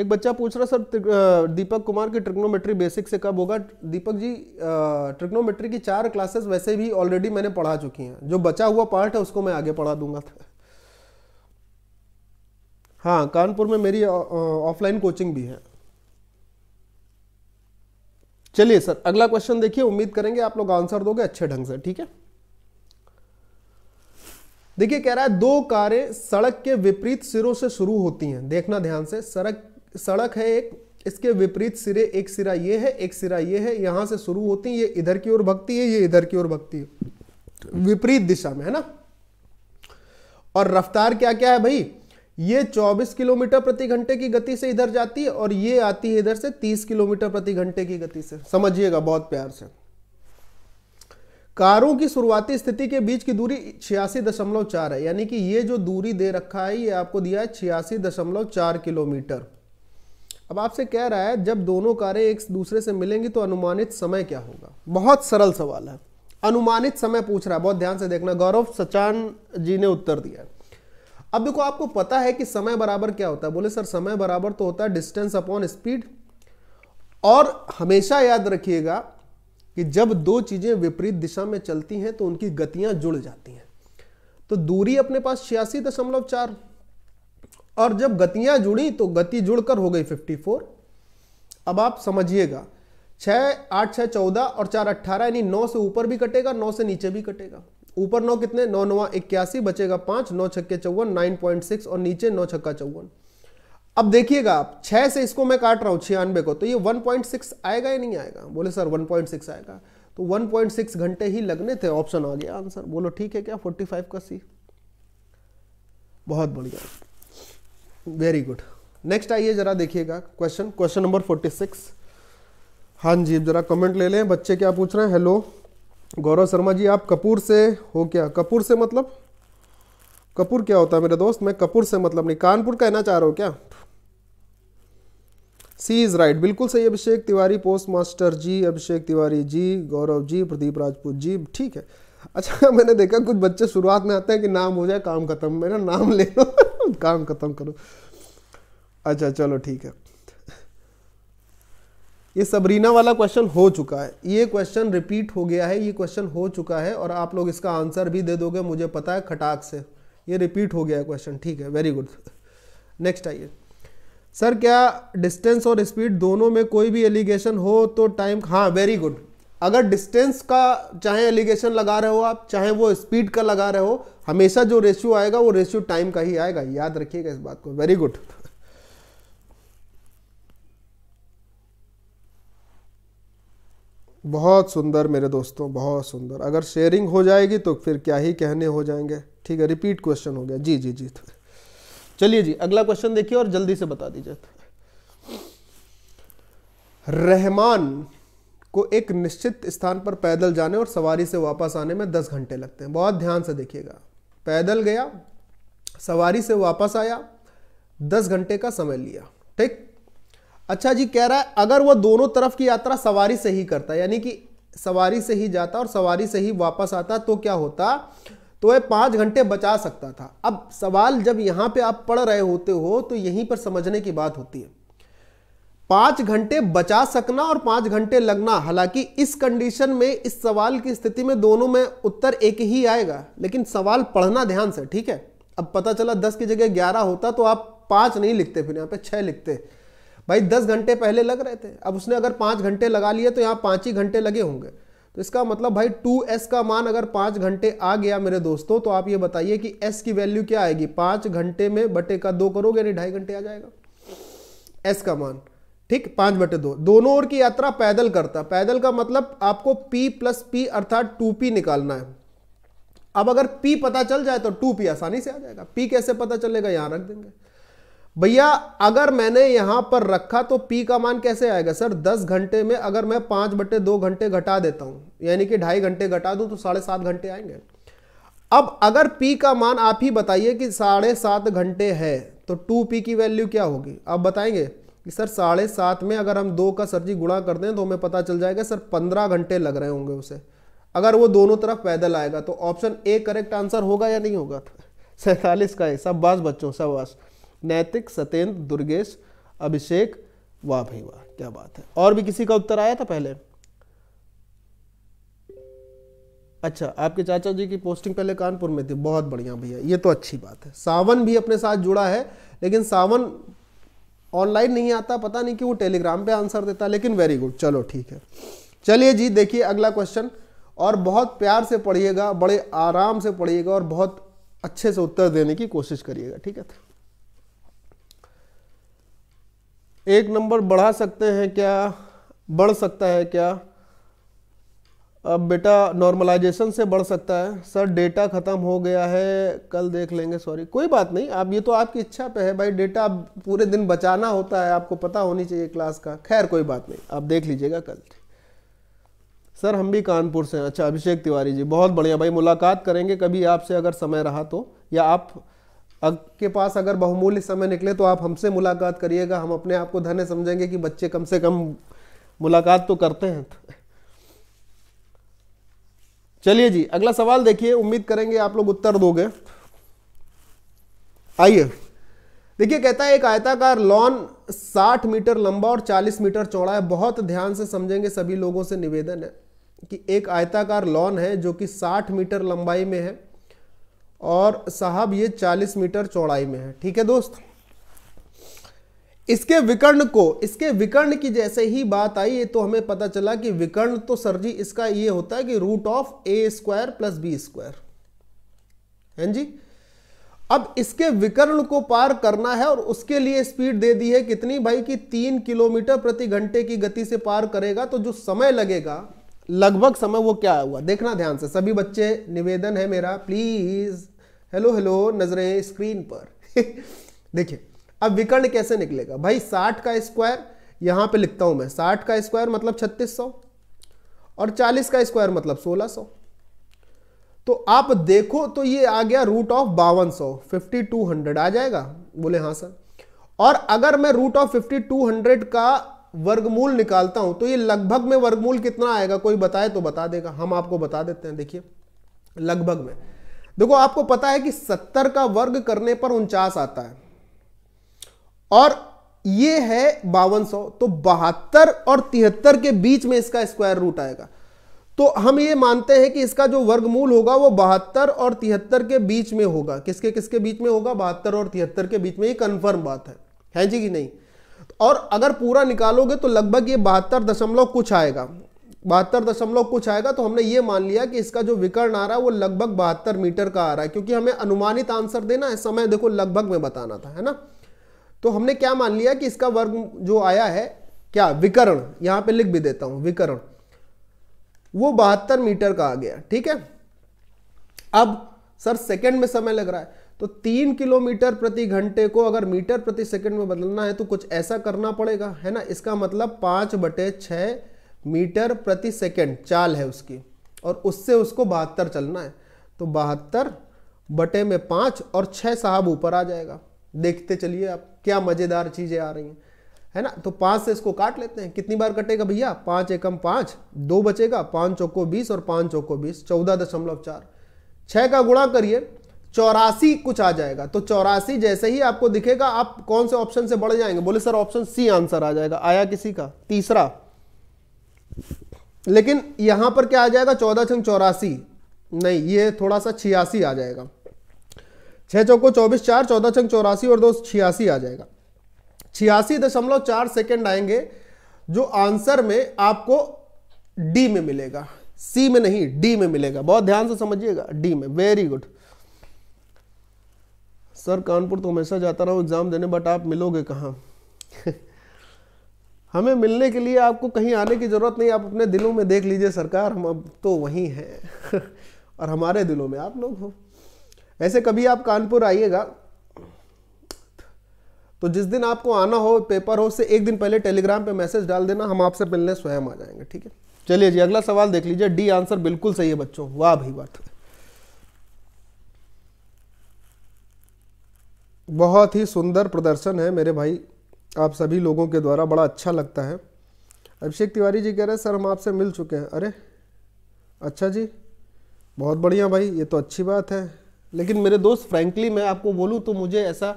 एक बच्चा पूछ रहा सर दीपक कुमार की ट्रिग्नोमेट्री बेसिक से कब होगा दीपक जी ट्रिग्नोमेट्री की चार क्लासेस वैसे भी ऑलरेडी मैंने पढ़ा चुकी हैं जो बचा हुआ पार्ट है उसको मैं आगे पढ़ा दूंगा हाँ कानपुर में मेरी ऑफलाइन कोचिंग भी है चलिए सर अगला क्वेश्चन देखिए उम्मीद करेंगे आप लोग आंसर दोगे अच्छे ढंग से ठीक है देखिए कह रहा है दो कारें सड़क के विपरीत सिरों से शुरू होती हैं देखना ध्यान से सड़क सड़क है एक इसके विपरीत सिरे एक सिरा ये है एक सिरा ये है यहां से शुरू होती है ये इधर की ओर भक्ति है ये इधर की ओर भक्ति है विपरीत दिशा में है ना और रफ्तार क्या क्या है भाई ये 24 किलोमीटर प्रति घंटे की गति से इधर जाती है और ये आती है इधर से 30 किलोमीटर प्रति घंटे की गति से समझिएगा बहुत प्यार से कारों की शुरुआती स्थिति के बीच की दूरी छियासी दशमलव चार है यानी कि ये जो दूरी दे रखा है ये आपको दिया है छियासी दशमलव चार किलोमीटर अब आपसे कह रहा है जब दोनों कारें एक दूसरे से मिलेंगी तो अनुमानित समय क्या होगा बहुत सरल सवाल है अनुमानित समय पूछ रहा है बहुत ध्यान से देखना गौरव सचान जी ने उत्तर दिया अब देखो आपको पता है कि समय बराबर क्या होता है बोले सर समय बराबर तो होता है डिस्टेंस अपॉन स्पीड और हमेशा याद रखिएगा कि जब दो चीजें विपरीत दिशा में चलती हैं तो उनकी गतियां जुड़ जाती हैं तो दूरी अपने पास छियासी दशमलव चार और जब गतियां जुड़ी तो गति जुड़कर हो गई 54 अब आप समझिएगा छः आठ छ चौदह और चार अट्ठारह यानी नौ से ऊपर भी कटेगा नौ से नीचे भी कटेगा ऊपर नौ कितने नौ नवा इक्यासी बचेगा पांच नौ छक्के चौवन नाइन पॉइंट सिक्स और नीचे नौ छक्का चौवन अब देखिएगा आप छह से इसको मैं काट रहा हूँ छियानवे को तो ये वन पॉइंट सिक्स आएगा या नहीं आएगा बोले सर वन पॉइंट सिक्स आएगा तो वन पॉइंट सिक्स घंटे ही लगने थे ऑप्शन आ गया आंसर बोलो ठीक है क्या फोर्टी फाइव का सी बहुत बढ़िया वेरी गुड नेक्स्ट आइए जरा देखिएगा question question number forty six हाँ जी जरा कमेंट ले लें बच्चे क्या पूछ रहे हैं हेलो गौरव शर्मा जी आप कपूर से हो क्या कपूर से मतलब कपूर क्या होता है मेरे दोस्त मैं कपूर से मतलब नहीं कानपुर कहना चाह रहा हूँ क्या सी इज़ राइट बिल्कुल सही अभिषेक तिवारी पोस्ट मास्टर जी अभिषेक तिवारी जी गौरव जी प्रदीप राजपूत जी ठीक है अच्छा मैंने देखा कुछ बच्चे शुरुआत में आते हैं कि नाम हो जाए काम खत्म मेरा नाम ले लो काम खत्म करो अच्छा चलो ठीक है ये सबरीना वाला क्वेश्चन हो चुका है ये क्वेश्चन रिपीट हो गया है ये क्वेश्चन हो चुका है और आप लोग इसका आंसर भी दे दोगे मुझे पता है खटाक से ये रिपीट हो गया है क्वेश्चन ठीक है वेरी गुड नेक्स्ट आइए सर क्या डिस्टेंस और स्पीड दोनों में कोई भी एलिगेशन हो तो टाइम हाँ वेरी गुड अगर डिस्टेंस का चाहे एलिगेशन लगा रहे हो आप चाहे वो स्पीड का लगा रहे हो हमेशा जो रेशियो आएगा वो रेशियो टाइम का ही आएगा याद रखिएगा इस बात को वेरी गुड बहुत सुंदर मेरे दोस्तों बहुत सुंदर अगर शेयरिंग हो जाएगी तो फिर क्या ही कहने हो जाएंगे ठीक है रिपीट क्वेश्चन हो गया जी जी जी चलिए जी अगला क्वेश्चन देखिए और जल्दी से बता दीजिए रहमान को एक निश्चित स्थान पर पैदल जाने और सवारी से वापस आने में दस घंटे लगते हैं बहुत ध्यान से देखिएगा पैदल गया सवारी से वापस आया दस घंटे का समय लिया ठीक अच्छा जी कह रहा है अगर वह दोनों तरफ की यात्रा सवारी से ही करता यानी कि सवारी से ही जाता और सवारी से ही वापस आता तो क्या होता तो वह पाँच घंटे बचा सकता था अब सवाल जब यहाँ पे आप पढ़ रहे होते हो तो यहीं पर समझने की बात होती है पांच घंटे बचा सकना और पांच घंटे लगना हालांकि इस कंडीशन में इस सवाल की स्थिति में दोनों में उत्तर एक ही आएगा लेकिन सवाल पढ़ना ध्यान से ठीक है अब पता चला दस की जगह ग्यारह होता तो आप पांच नहीं लिखते फिर यहाँ पे छह लिखते भाई दस घंटे पहले लग रहे थे अब उसने अगर पाँच घंटे लगा लिए तो यहाँ पाँच ही घंटे लगे होंगे तो इसका मतलब भाई टू एस का मान अगर पाँच घंटे आ गया मेरे दोस्तों तो आप ये बताइए कि एस की वैल्यू क्या आएगी पाँच घंटे में बटे का दो करोगे यानी ढाई घंटे आ जाएगा एस का मान ठीक पांच बटे दो दोनों ओर की यात्रा पैदल करता पैदल का मतलब आपको p प्लस पी अर्थात टू पी निकालना है अब अगर p पता चल जाए तो टू पी आसानी से आ जाएगा p कैसे पता चलेगा यहां रख देंगे भैया अगर मैंने यहां पर रखा तो p का मान कैसे आएगा सर 10 घंटे में अगर मैं पांच बटे दो घंटे घटा देता हूं यानी कि ढाई घंटे घटा दूं तो साढ़े सात घंटे आएंगे अब अगर p का मान आप ही बताइए कि साढ़े सात घंटे है तो टू पी की वैल्यू क्या होगी आप बताएंगे कि सर साढ़े सात में अगर हम दो का सर जी गुणा कर दें तो हमें पता चल जाएगा सर पंद्रह घंटे लग रहे होंगे उसे अगर वो दोनों तरफ पैदल आएगा तो ऑप्शन ए करेक्ट आंसर होगा या नहीं होगा सैतालीस का है बास बच्चों बास नैतिक सत्येंद्र दुर्गेश अभिषेक वाह भाई वाह क्या बात है और भी किसी का उत्तर आया था पहले अच्छा आपके चाचा जी की पोस्टिंग पहले कानपुर में थी बहुत बढ़िया भैया ये तो अच्छी बात है सावन भी अपने साथ जुड़ा है लेकिन सावन ऑनलाइन नहीं आता पता नहीं कि वो टेलीग्राम पे आंसर देता है लेकिन वेरी गुड चलो ठीक है चलिए जी देखिए अगला क्वेश्चन और बहुत प्यार से पढ़िएगा बड़े आराम से पढ़िएगा और बहुत अच्छे से उत्तर देने की कोशिश करिएगा ठीक है एक नंबर बढ़ा सकते हैं क्या बढ़ सकता है क्या अब बेटा नॉर्मलाइजेशन से बढ़ सकता है सर डेटा ख़त्म हो गया है कल देख लेंगे सॉरी कोई बात नहीं आप ये तो आपकी इच्छा पे है भाई डेटा पूरे दिन बचाना होता है आपको पता होनी चाहिए क्लास का खैर कोई बात नहीं आप देख लीजिएगा कल सर हम भी कानपुर से हैं अच्छा अभिषेक तिवारी जी बहुत बढ़िया भाई मुलाकात करेंगे कभी आपसे अगर समय रहा तो या आप अग के पास अगर बहुमूल्य समय निकले तो आप हमसे मुलाकात करिएगा हम अपने आप को धन्य समझेंगे कि बच्चे कम से कम मुलाकात तो करते हैं चलिए जी अगला सवाल देखिए उम्मीद करेंगे आप लोग उत्तर दोगे आइए देखिए कहता है एक आयताकार लॉन 60 मीटर लंबा और 40 मीटर चौड़ा है बहुत ध्यान से समझेंगे सभी लोगों से निवेदन है कि एक आयताकार लॉन है जो कि 60 मीटर लंबाई में है और साहब ये 40 मीटर चौड़ाई में है ठीक है दोस्त इसके विकर्ण को इसके विकर्ण की जैसे ही बात आई ये तो हमें पता चला कि विकर्ण तो सर जी इसका ये होता है कि root of A square plus B square है जी अब इसके विकर्ण को पार करना है और उसके लिए स्पीड दे दी है कितनी भाई कि तीन किलोमीटर प्रति घंटे की गति से पार करेगा तो जो समय लगेगा लगभग समय वो क्या हुआ देखना ध्यान से सभी बच्चे निवेदन है मेरा प्लीज हेलो हेलो नजरें स्क्रीन पर देखिए अब विकर्ण कैसे निकलेगा भाई साठ का स्क्वायर यहां पे लिखता हूं मैं साठ का स्क्वायर मतलब छत्तीस सौ और चालीस का स्क्वायर मतलब सोलह सौ तो आप देखो तो ये आ गया रूट ऑफ बावन सौ फिफ्टी टू हंड्रेड आ जाएगा बोले हाँ सर और अगर मैं root of fifty two hundred का वर्गमूल निकालता हूं तो ये लगभग में वर्गमूल कितना आएगा कोई बताए तो बता देगा हम आपको बता देते हैं देखिए लगभग में देखो आपको पता है कि सत्तर का वर्ग करने पर उनचास आता है और ये है बावन सौ तो बहत्तर और तिहत्तर के बीच में इसका स्क्वायर रूट आएगा तो हम ये मानते हैं कि इसका जो वर्गमूल होगा वो बहत्तर और तिहत्तर के बीच में होगा किसके किसके बीच में होगा बहत्तर और तिहत्तर के बीच में ये कन्फर्म बात है है जी कि नहीं और अगर पूरा निकालोगे तो लगभग ये बहत्तर दशमलव कुछ आएगा बहत्तर दशमलव कुछ आएगा तो हमने ये मान लिया कि इसका जो विकर्ण आ रहा है वो लगभग बहत्तर मीटर का आ रहा है क्योंकि हमें अनुमानित आंसर देना है समय देखो लगभग में बताना था है ना तो हमने क्या मान लिया कि इसका वर्ग जो आया है क्या विकरण यहां पे लिख भी देता हूं विकरण वो बहत्तर मीटर का आ गया ठीक है अब सर सेकंड में समय लग रहा है तो तीन किलोमीटर प्रति घंटे को अगर मीटर प्रति सेकंड में बदलना है तो कुछ ऐसा करना पड़ेगा है ना इसका मतलब पांच बटे छह मीटर प्रति सेकंड चाल है उसकी और उससे उसको बहत्तर चलना है तो बहत्तर बटे में पांच और छह साहब ऊपर आ जाएगा देखते चलिए आप क्या मज़ेदार चीज़ें आ रही हैं है ना तो पांच से इसको काट लेते हैं कितनी बार कटेगा भैया पांच एकम पांच दो बचेगा पांच चौको बीस और पांच चौको बीस चौदह दशमलव चार छह का गुणा करिए चौरासी कुछ आ जाएगा तो चौरासी जैसे ही आपको दिखेगा आप कौन से ऑप्शन से बढ़ जाएंगे बोले सर ऑप्शन सी आंसर आ जाएगा आया किसी का तीसरा लेकिन यहां पर क्या आ जाएगा चौदह छंग चौरासी नहीं ये थोड़ा सा छियासी आ जाएगा छः चौको चौबीस चार चौदह चंग चौरासी और दो छियासी आ जाएगा छियासी दशमलव चार सेकेंड आएंगे जो आंसर में आपको डी में मिलेगा सी में नहीं डी में मिलेगा बहुत ध्यान से समझिएगा डी में वेरी गुड सर कानपुर तो हमेशा जाता रहा हूँ एग्ज़ाम देने बट आप मिलोगे कहाँ हमें मिलने के लिए आपको कहीं आने की ज़रूरत नहीं आप अपने दिलों में देख लीजिए सरकार हम अब तो वहीं हैं और हमारे दिलों में आप लोग हो वैसे कभी आप कानपुर आइएगा तो जिस दिन आपको आना हो पेपर हो से एक दिन पहले टेलीग्राम पे मैसेज डाल देना हम आपसे मिलने स्वयं आ जाएंगे ठीक है चलिए जी अगला सवाल देख लीजिए डी आंसर बिल्कुल सही है बच्चों वाह भाई बात बहुत ही सुंदर प्रदर्शन है मेरे भाई आप सभी लोगों के द्वारा बड़ा अच्छा लगता है अभिषेक तिवारी जी कह रहे हैं सर हम आपसे मिल चुके हैं अरे अच्छा जी बहुत बढ़िया भाई ये तो अच्छी बात है लेकिन मेरे दोस्त फ्रैंकली मैं आपको बोलूँ तो मुझे ऐसा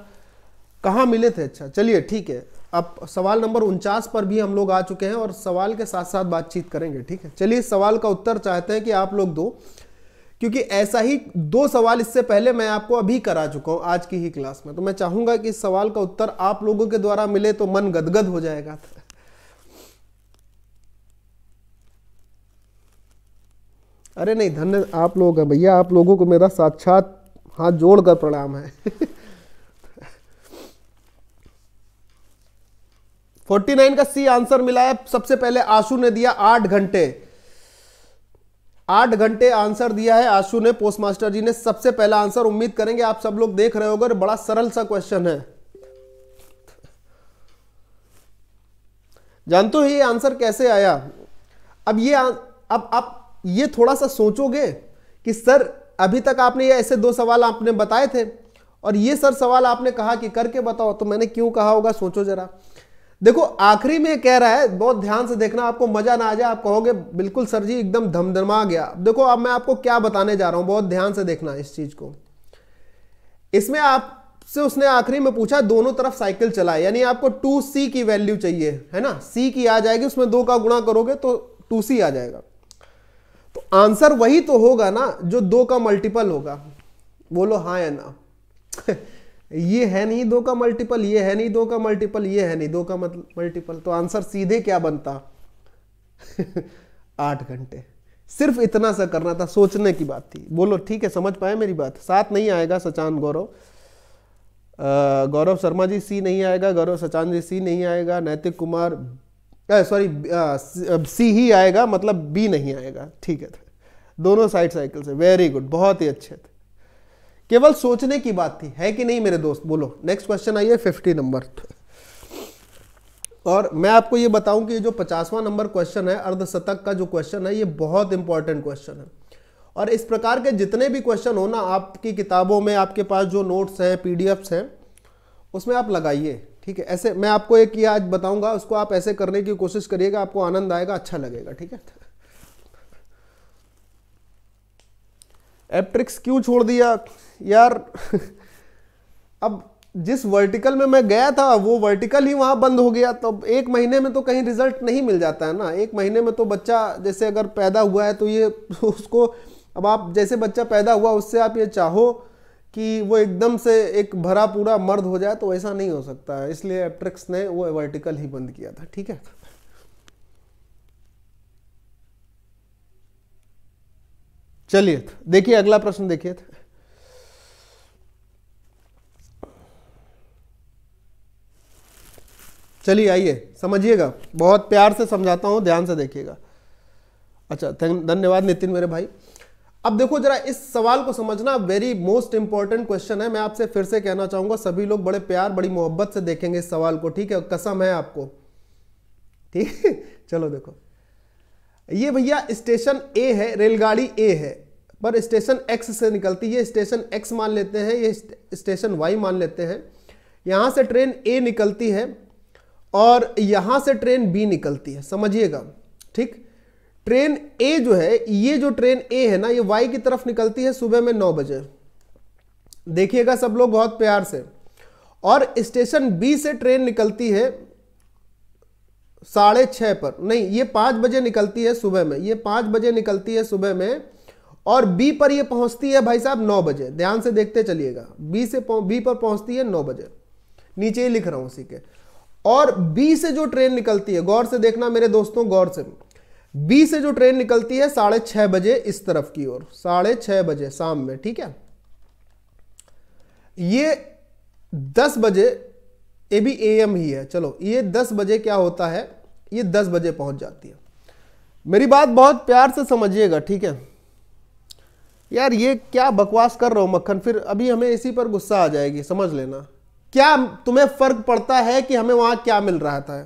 कहाँ मिले थे अच्छा चलिए ठीक है अब सवाल नंबर उनचास पर भी हम लोग आ चुके हैं और सवाल के साथ साथ बातचीत करेंगे ठीक है चलिए सवाल का उत्तर चाहते हैं कि आप लोग दो क्योंकि ऐसा ही दो सवाल इससे पहले मैं आपको अभी करा चुका हूँ आज की ही क्लास में तो मैं चाहूंगा कि इस सवाल का उत्तर आप लोगों के द्वारा मिले तो मन गदगद हो जाएगा अरे नहीं धन्य आप लोग हैं भैया आप लोगों को मेरा साक्षात हाथ जोड़ कर प्रणाम है फोर्टी नाइन का सी आंसर मिला है सबसे पहले आशु ने दिया आठ घंटे आठ घंटे आंसर दिया है आशु ने पोस्ट मास्टर जी ने सबसे पहला आंसर उम्मीद करेंगे आप सब लोग देख रहे होगे बड़ा सरल सा क्वेश्चन है जानते हो ये आंसर कैसे आया अब ये अब आप ये थोड़ा सा सोचोगे कि सर अभी तक आपने ये ऐसे दो सवाल आपने बताए थे और ये सर सवाल आपने कहा कि करके बताओ तो मैंने क्यों कहा होगा सोचो जरा देखो आखिरी में कह रहा है बहुत ध्यान से देखना आपको मजा ना आ जाए आप कहोगे बिल्कुल सर जी एकदम धमधमा गया देखो अब मैं आपको क्या बताने जा रहा हूं बहुत ध्यान से देखना इस चीज को इसमें आपसे उसने आखिरी में पूछा दोनों तरफ साइकिल चलाए यानी आपको टू सी की वैल्यू चाहिए है ना सी की आ जाएगी उसमें दो का गुणा करोगे तो टू सी आ जाएगा आंसर वही तो होगा ना जो दो का मल्टीपल होगा बोलो हाँ या ना ये है नहीं दो का मल्टीपल ये है नहीं दो का मल्टीपल ये है नहीं दो का मल्टीपल तो आंसर सीधे क्या बनता आठ घंटे सिर्फ इतना सा करना था सोचने की बात थी बोलो ठीक है समझ पाए मेरी बात साथ नहीं आएगा सचान गौरव गौरव शर्मा जी सी नहीं आएगा गौरव सचान जी सी नहीं आएगा नैतिक कुमार सॉरी सी ही आएगा मतलब बी नहीं आएगा ठीक है दोनों साइड साइकिल से वेरी गुड बहुत ही अच्छे थे केवल सोचने की बात थी है कि नहीं मेरे दोस्त बोलो नेक्स्ट क्वेश्चन आइए फिफ्टी नंबर और मैं आपको ये बताऊं कि जो पचासवा नंबर क्वेश्चन है अर्धशतक का जो क्वेश्चन है ये बहुत इंपॉर्टेंट क्वेश्चन है और इस प्रकार के जितने भी क्वेश्चन हो ना आपकी किताबों में आपके पास जो नोट्स हैं पीडीएफ्स हैं उसमें आप लगाइए ठीक है ऐसे मैं आपको एक ये आज बताऊंगा उसको आप ऐसे करने की कोशिश करिएगा आपको आनंद आएगा अच्छा लगेगा ठीक है एप्ट्रिक्स क्यों छोड़ दिया यार अब जिस वर्टिकल में मैं गया था वो वर्टिकल ही वहां बंद हो गया तो एक महीने में तो कहीं रिजल्ट नहीं मिल जाता है ना एक महीने में तो बच्चा जैसे अगर पैदा हुआ है तो ये उसको अब आप जैसे बच्चा पैदा हुआ उससे आप ये चाहो कि वो एकदम से एक भरा पूरा मर्द हो जाए तो ऐसा नहीं हो सकता है इसलिए एप्ट्रिक्स ने वो वर्टिकल ही बंद किया था ठीक है चलिए देखिए अगला प्रश्न देखिए चलिए आइए समझिएगा बहुत प्यार से समझाता हूं ध्यान से देखिएगा अच्छा धन्यवाद नितिन मेरे भाई अब देखो जरा इस सवाल को समझना वेरी मोस्ट इंपॉर्टेंट क्वेश्चन है मैं आपसे फिर से कहना चाहूंगा सभी लोग बड़े प्यार बड़ी मोहब्बत से देखेंगे इस सवाल को ठीक है कसम है आपको ठीक है चलो देखो ये भैया स्टेशन ए है रेलगाड़ी ए है पर स्टेशन एक्स से निकलती है स्टेशन एक्स मान लेते हैं ये स्टेशन वाई मान लेते हैं यहां से ट्रेन ए निकलती है और यहां से ट्रेन बी निकलती है समझिएगा ठीक ट्रेन ए जो है ये जो ट्रेन ए है ना ये वाई की तरफ निकलती है सुबह में नौ बजे देखिएगा सब लोग बहुत प्यार से और स्टेशन बी से ट्रेन निकलती है साढ़े छः पर नहीं ये पाँच बजे निकलती है सुबह में ये पाँच बजे निकलती है सुबह में और बी पर ये पहुंचती है भाई साहब नौ बजे ध्यान से देखते चलिएगा बी से बी पर पहुंचती है नौ बजे नीचे ही लिख रहा हूँ उसी के और बी से जो ट्रेन निकलती है गौर से देखना मेरे दोस्तों गौर से बी से जो ट्रेन निकलती है साढ़े छह बजे इस तरफ की ओर साढ़े छह बजे शाम में ठीक है ये दस बजे ए बी ए एम ही है चलो ये दस बजे क्या होता है ये दस बजे पहुंच जाती है मेरी बात बहुत प्यार से समझिएगा ठीक है यार ये क्या बकवास कर रहा हूं मक्खन फिर अभी हमें इसी पर गुस्सा आ जाएगी समझ लेना क्या तुम्हें फ़र्क पड़ता है कि हमें वहां क्या मिल रहा था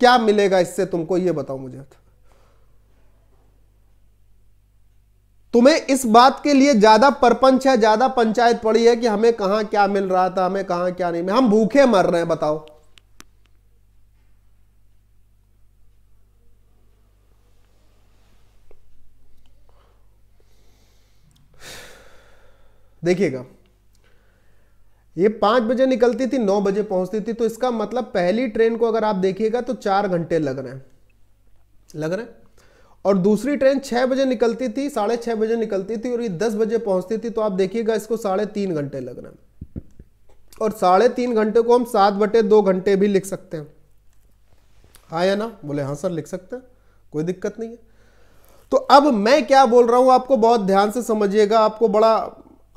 क्या मिलेगा इससे तुमको ये बताओ मुझे तुम्हें इस बात के लिए ज्यादा परपंच है ज्यादा पंचायत पड़ी है कि हमें कहा क्या मिल रहा था हमें कहा क्या नहीं हम भूखे मर रहे हैं बताओ देखिएगा ये पांच बजे निकलती थी नौ बजे पहुंचती थी तो इसका मतलब पहली ट्रेन को अगर आप देखिएगा तो चार घंटे लग रहे हैं लग रहे हैं और दूसरी ट्रेन छः बजे निकलती थी साढ़े छः बजे निकलती थी और ये दस बजे पहुंचती थी तो आप देखिएगा इसको साढ़े तीन घंटे लगना और साढ़े तीन घंटे को हम सात बटे दो घंटे भी लिख सकते हैं हाँ या ना बोले हाँ सर लिख सकते हैं कोई दिक्कत नहीं है तो अब मैं क्या बोल रहा हूँ आपको बहुत ध्यान से समझिएगा आपको बड़ा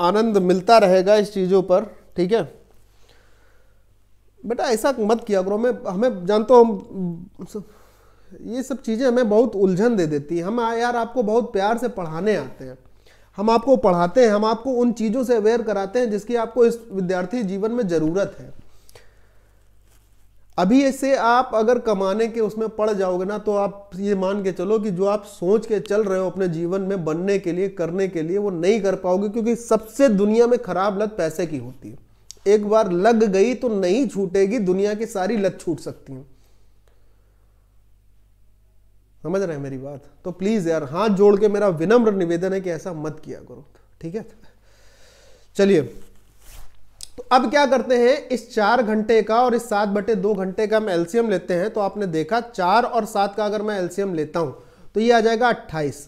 आनंद मिलता रहेगा इस चीज़ों पर ठीक है बेटा ऐसा मत किया करो हमें हमें जानते तो हम ये सब चीज़ें हमें बहुत उलझन दे देती है हम यार आपको बहुत प्यार से पढ़ाने आते हैं हम आपको पढ़ाते हैं हम आपको उन चीज़ों से अवेयर कराते हैं जिसकी आपको इस विद्यार्थी जीवन में ज़रूरत है अभी ऐसे आप अगर कमाने के उसमें पड़ जाओगे ना तो आप ये मान के चलो कि जो आप सोच के चल रहे हो अपने जीवन में बनने के लिए करने के लिए वो नहीं कर पाओगे क्योंकि सबसे दुनिया में खराब लत पैसे की होती है एक बार लग गई तो नहीं छूटेगी दुनिया की सारी लत छूट सकती हैं समझ रहे हैं मेरी बात तो प्लीज़ यार हाथ जोड़ के मेरा विनम्र निवेदन है कि ऐसा मत किया करो ठीक है चलिए तो अब क्या करते हैं इस चार घंटे का और इस सात बटे दो घंटे का हम एल्सियम लेते हैं तो आपने देखा चार और सात का अगर मैं एल्सियम लेता हूं तो ये आ जाएगा अट्ठाईस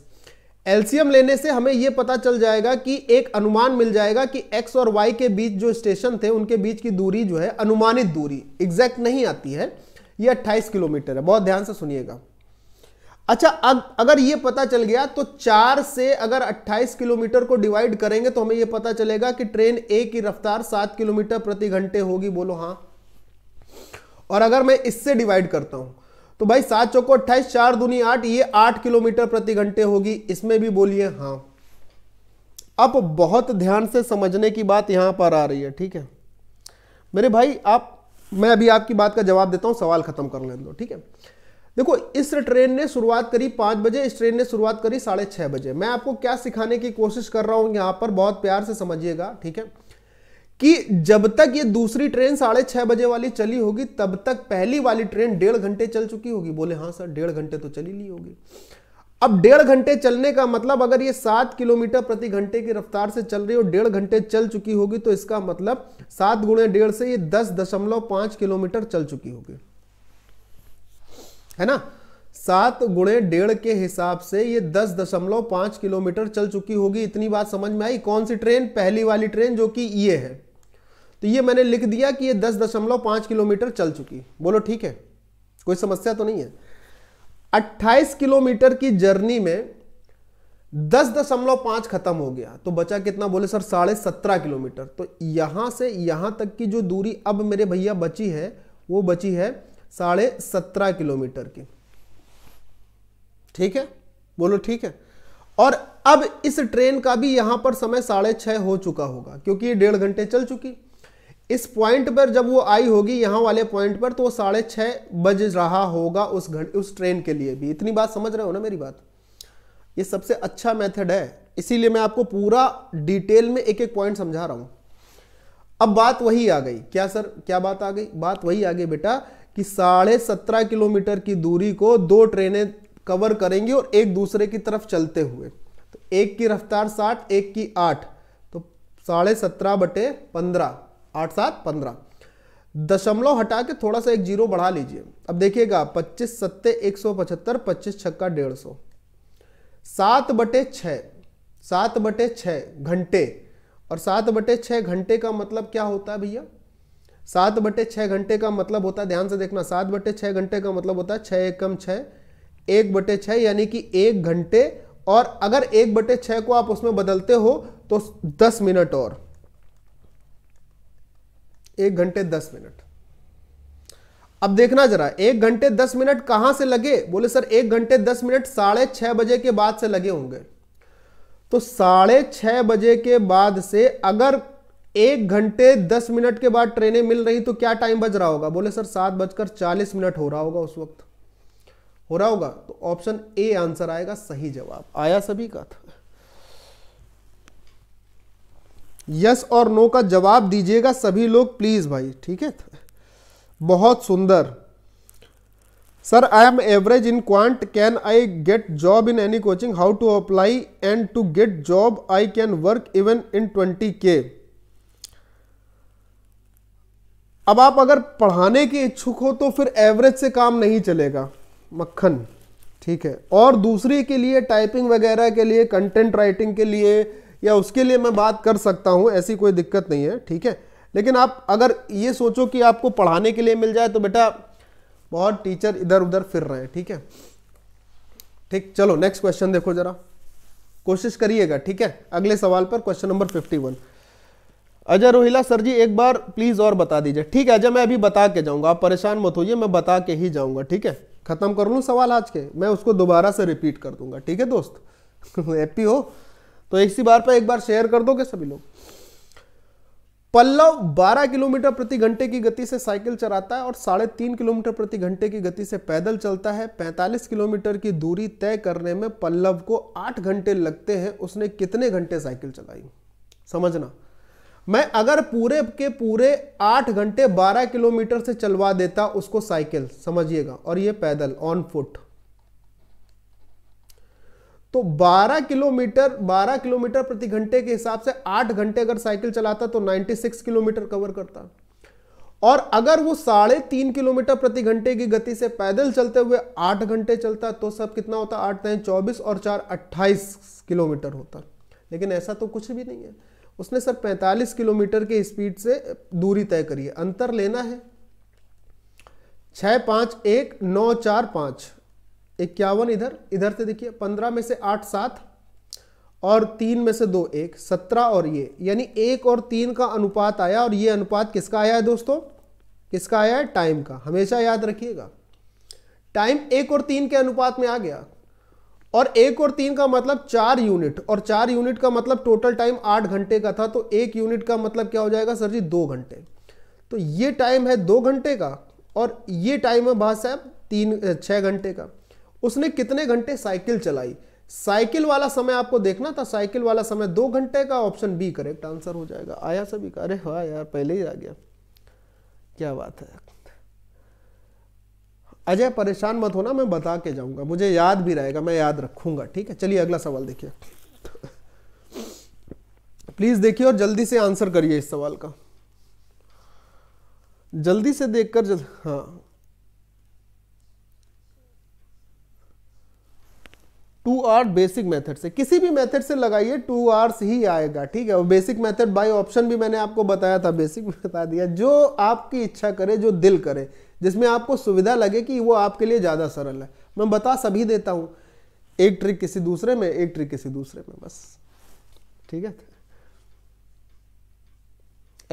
एल्सियम लेने से हमें यह पता चल जाएगा कि एक अनुमान मिल जाएगा कि एक्स और वाई के बीच जो स्टेशन थे उनके बीच की दूरी जो है अनुमानित दूरी एग्जैक्ट नहीं आती है ये अट्ठाईस किलोमीटर है बहुत ध्यान से सुनिएगा अच्छा अग, अगर ये पता चल गया तो चार से अगर 28 किलोमीटर को डिवाइड करेंगे तो हमें ये पता चलेगा कि ट्रेन ए की रफ्तार सात किलोमीटर प्रति घंटे होगी बोलो हाँ और अगर मैं इससे डिवाइड करता हूं तो भाई सात चौको अट्ठाईस चार दूनी आठ ये आठ किलोमीटर प्रति घंटे होगी इसमें भी बोलिए हाँ अब बहुत ध्यान से समझने की बात यहां पर आ रही है ठीक है मेरे भाई आप मैं अभी आपकी बात का जवाब देता हूं सवाल खत्म कर ले ठीक है देखो इस ट्रेन ने शुरुआत करी पाँच बजे इस ट्रेन ने शुरुआत करी साढ़े छः बजे मैं आपको क्या सिखाने की कोशिश कर रहा हूँ यहाँ पर बहुत प्यार से समझिएगा ठीक है कि जब तक ये दूसरी ट्रेन साढ़े छः बजे वाली चली होगी तब तक पहली वाली ट्रेन डेढ़ घंटे चल चुकी होगी बोले हाँ सर डेढ़ घंटे तो चली ली होगी अब डेढ़ घंटे चलने का मतलब अगर ये सात किलोमीटर प्रति घंटे की रफ्तार से चल रही हो डेढ़ घंटे चल चुकी होगी तो इसका मतलब सात गुणे डेढ़ से ये दस दशमलव पाँच किलोमीटर चल चुकी होगी है ना सात गुणे डेढ़ के हिसाब से ये दस दशमलव पांच किलोमीटर चल चुकी होगी इतनी बात समझ में आई कौन सी ट्रेन पहली वाली ट्रेन जो कि ये e है तो ये मैंने लिख दिया कि ये दस दशमलव पांच किलोमीटर चल चुकी बोलो ठीक है कोई समस्या तो नहीं है अट्ठाईस किलोमीटर की जर्नी में दस दशमलव पांच खत्म हो गया तो बचा कितना बोले सर साढ़े सत्रह किलोमीटर तो यहां से यहां तक की जो दूरी अब मेरे भैया बची है वो बची है साढ़े सत्रह किलोमीटर की ठीक है बोलो ठीक है और अब इस ट्रेन का भी यहां पर समय साढ़े छह हो चुका होगा क्योंकि डेढ़ घंटे चल चुकी इस पॉइंट पर जब वो आई होगी यहां वाले पॉइंट पर तो वो साढ़े छह बज रहा होगा उस घंट उस ट्रेन के लिए भी इतनी बात समझ रहे हो ना मेरी बात ये सबसे अच्छा मेथड है इसीलिए मैं आपको पूरा डिटेल में एक एक पॉइंट समझा रहा हूं अब बात वही आ गई क्या सर क्या बात आ गई बात वही आ गई बेटा कि साढ़े सत्रह किलोमीटर की दूरी को दो ट्रेनें कवर करेंगी और एक दूसरे की तरफ चलते हुए तो एक की रफ्तार साठ एक की आठ तो साढ़े सत्रह बटे पंद्रह आठ सात पंद्रह दशमलव हटा के थोड़ा सा एक जीरो बढ़ा लीजिए अब देखिएगा पच्चीस सत्ते एक सौ पचहत्तर पच्चीस छक्का डेढ़ सौ सात बटे छ सात बटे छ घंटे और सात बटे छः घंटे का मतलब क्या होता है भैया सात बटे छः घंटे का मतलब होता है ध्यान से देखना सात बटे छः घंटे का मतलब होता है छः एकम छः एक बटे छः यानी कि एक घंटे और अगर एक बटे छः को आप उसमें बदलते हो तो दस मिनट और एक घंटे दस मिनट अब देखना जरा एक घंटे दस मिनट कहां से लगे बोले सर एक घंटे दस मिनट साढ़े छह बजे के बाद से लगे होंगे तो साढ़े छह बजे के बाद से अगर एक घंटे दस मिनट के बाद ट्रेनें मिल रही तो क्या टाइम बज रहा होगा बोले सर सात बजकर चालीस मिनट हो रहा होगा उस वक्त हो रहा होगा तो ऑप्शन ए आंसर आएगा सही जवाब आया सभी का था यस और नो का जवाब दीजिएगा सभी लोग प्लीज भाई ठीक है बहुत सुंदर sir I am average in quant can I get job in any coaching how to apply and to get job I can work even in twenty K अब आप अगर पढ़ाने के इच्छुक हो तो फिर एवरेज से काम नहीं चलेगा मक्खन ठीक है और दूसरे के लिए टाइपिंग वगैरह के लिए कंटेंट राइटिंग के लिए या उसके लिए मैं बात कर सकता हूँ ऐसी कोई दिक्कत नहीं है ठीक है लेकिन आप अगर ये सोचो कि आपको पढ़ाने के लिए मिल जाए तो बेटा बहुत टीचर इधर उधर फिर रहे हैं ठीक है ठीक चलो नेक्स्ट क्वेश्चन देखो जरा कोशिश करिएगा ठीक है अगले सवाल पर question number fifty one Ajay Rohila sir ji एक बार प्लीज और बता दीजिए ठीक है अजय मैं अभी बता के जाऊंगा आप परेशान मत होइए मैं बता के ही जाऊंगा ठीक है खत्म कर लू सवाल आज के मैं उसको दोबारा से रिपीट कर दूंगा ठीक है दोस्त हैप्पी हो तो इसी बार पर एक बार शेयर कर दोगे सभी लोग पल्लव 12 किलोमीटर प्रति घंटे की गति से साइकिल चलाता है और साढ़े तीन किलोमीटर प्रति घंटे की गति से पैदल चलता है 45 किलोमीटर की दूरी तय करने में पल्लव को 8 घंटे लगते हैं उसने कितने घंटे साइकिल चलाई समझना मैं अगर पूरे के पूरे आठ घंटे बारह किलोमीटर से चलवा देता उसको साइकिल समझिएगा और ये पैदल ऑन फुट तो 12 किलोमीटर 12 किलोमीटर प्रति घंटे के हिसाब से 8 घंटे अगर साइकिल चलाता तो 96 किलोमीटर कवर करता और अगर वो साढ़े तीन किलोमीटर प्रति घंटे की गति से पैदल चलते हुए 8 घंटे चलता तो सब कितना होता आठ तय चौबीस और चार 28 किलोमीटर होता लेकिन ऐसा तो कुछ भी नहीं है उसने सर 45 किलोमीटर के स्पीड से दूरी तय करी है अंतर लेना है छः पाँच एक नौ चार पाँच इक्यावन इधर इधर से देखिए पंद्रह में से आठ सात और तीन में से दो एक सत्रह और ये यानी एक और तीन का अनुपात आया और ये अनुपात किसका आया है दोस्तों किसका आया है टाइम का हमेशा याद रखिएगा टाइम एक और तीन के अनुपात में आ गया और एक और तीन का मतलब चार यूनिट और चार यूनिट का मतलब टोटल टाइम आठ घंटे का था तो एक यूनिट का मतलब क्या हो जाएगा सर जी दो घंटे तो ये टाइम है दो घंटे का और ये टाइम है बाद साहब तीन छः घंटे का उसने कितने घंटे साइकिल चलाई साइकिल वाला समय आपको देखना था साइकिल वाला समय दो घंटे का ऑप्शन बी करेक्ट आंसर हो जाएगा आया सभी का अरे हाँ यार पहले ही आ गया क्या बात है अजय परेशान मत होना मैं बता के जाऊंगा मुझे याद भी रहेगा मैं याद रखूंगा ठीक है चलिए अगला सवाल देखिए प्लीज देखिए और जल्दी से आंसर करिए इस सवाल का जल्दी से देखकर जल्द हाँ टू आर बेसिक मेथड से किसी भी मेथड से लगाइए टू आर्स ही आएगा ठीक है वो बेसिक मेथड बाय ऑप्शन भी मैंने आपको बताया था बेसिक भी बता दिया जो आपकी इच्छा करे जो दिल करे जिसमें आपको सुविधा लगे कि वो आपके लिए ज़्यादा सरल है मैं बता सभी देता हूँ एक ट्रिक किसी दूसरे में एक ट्रिक किसी दूसरे में बस ठीक है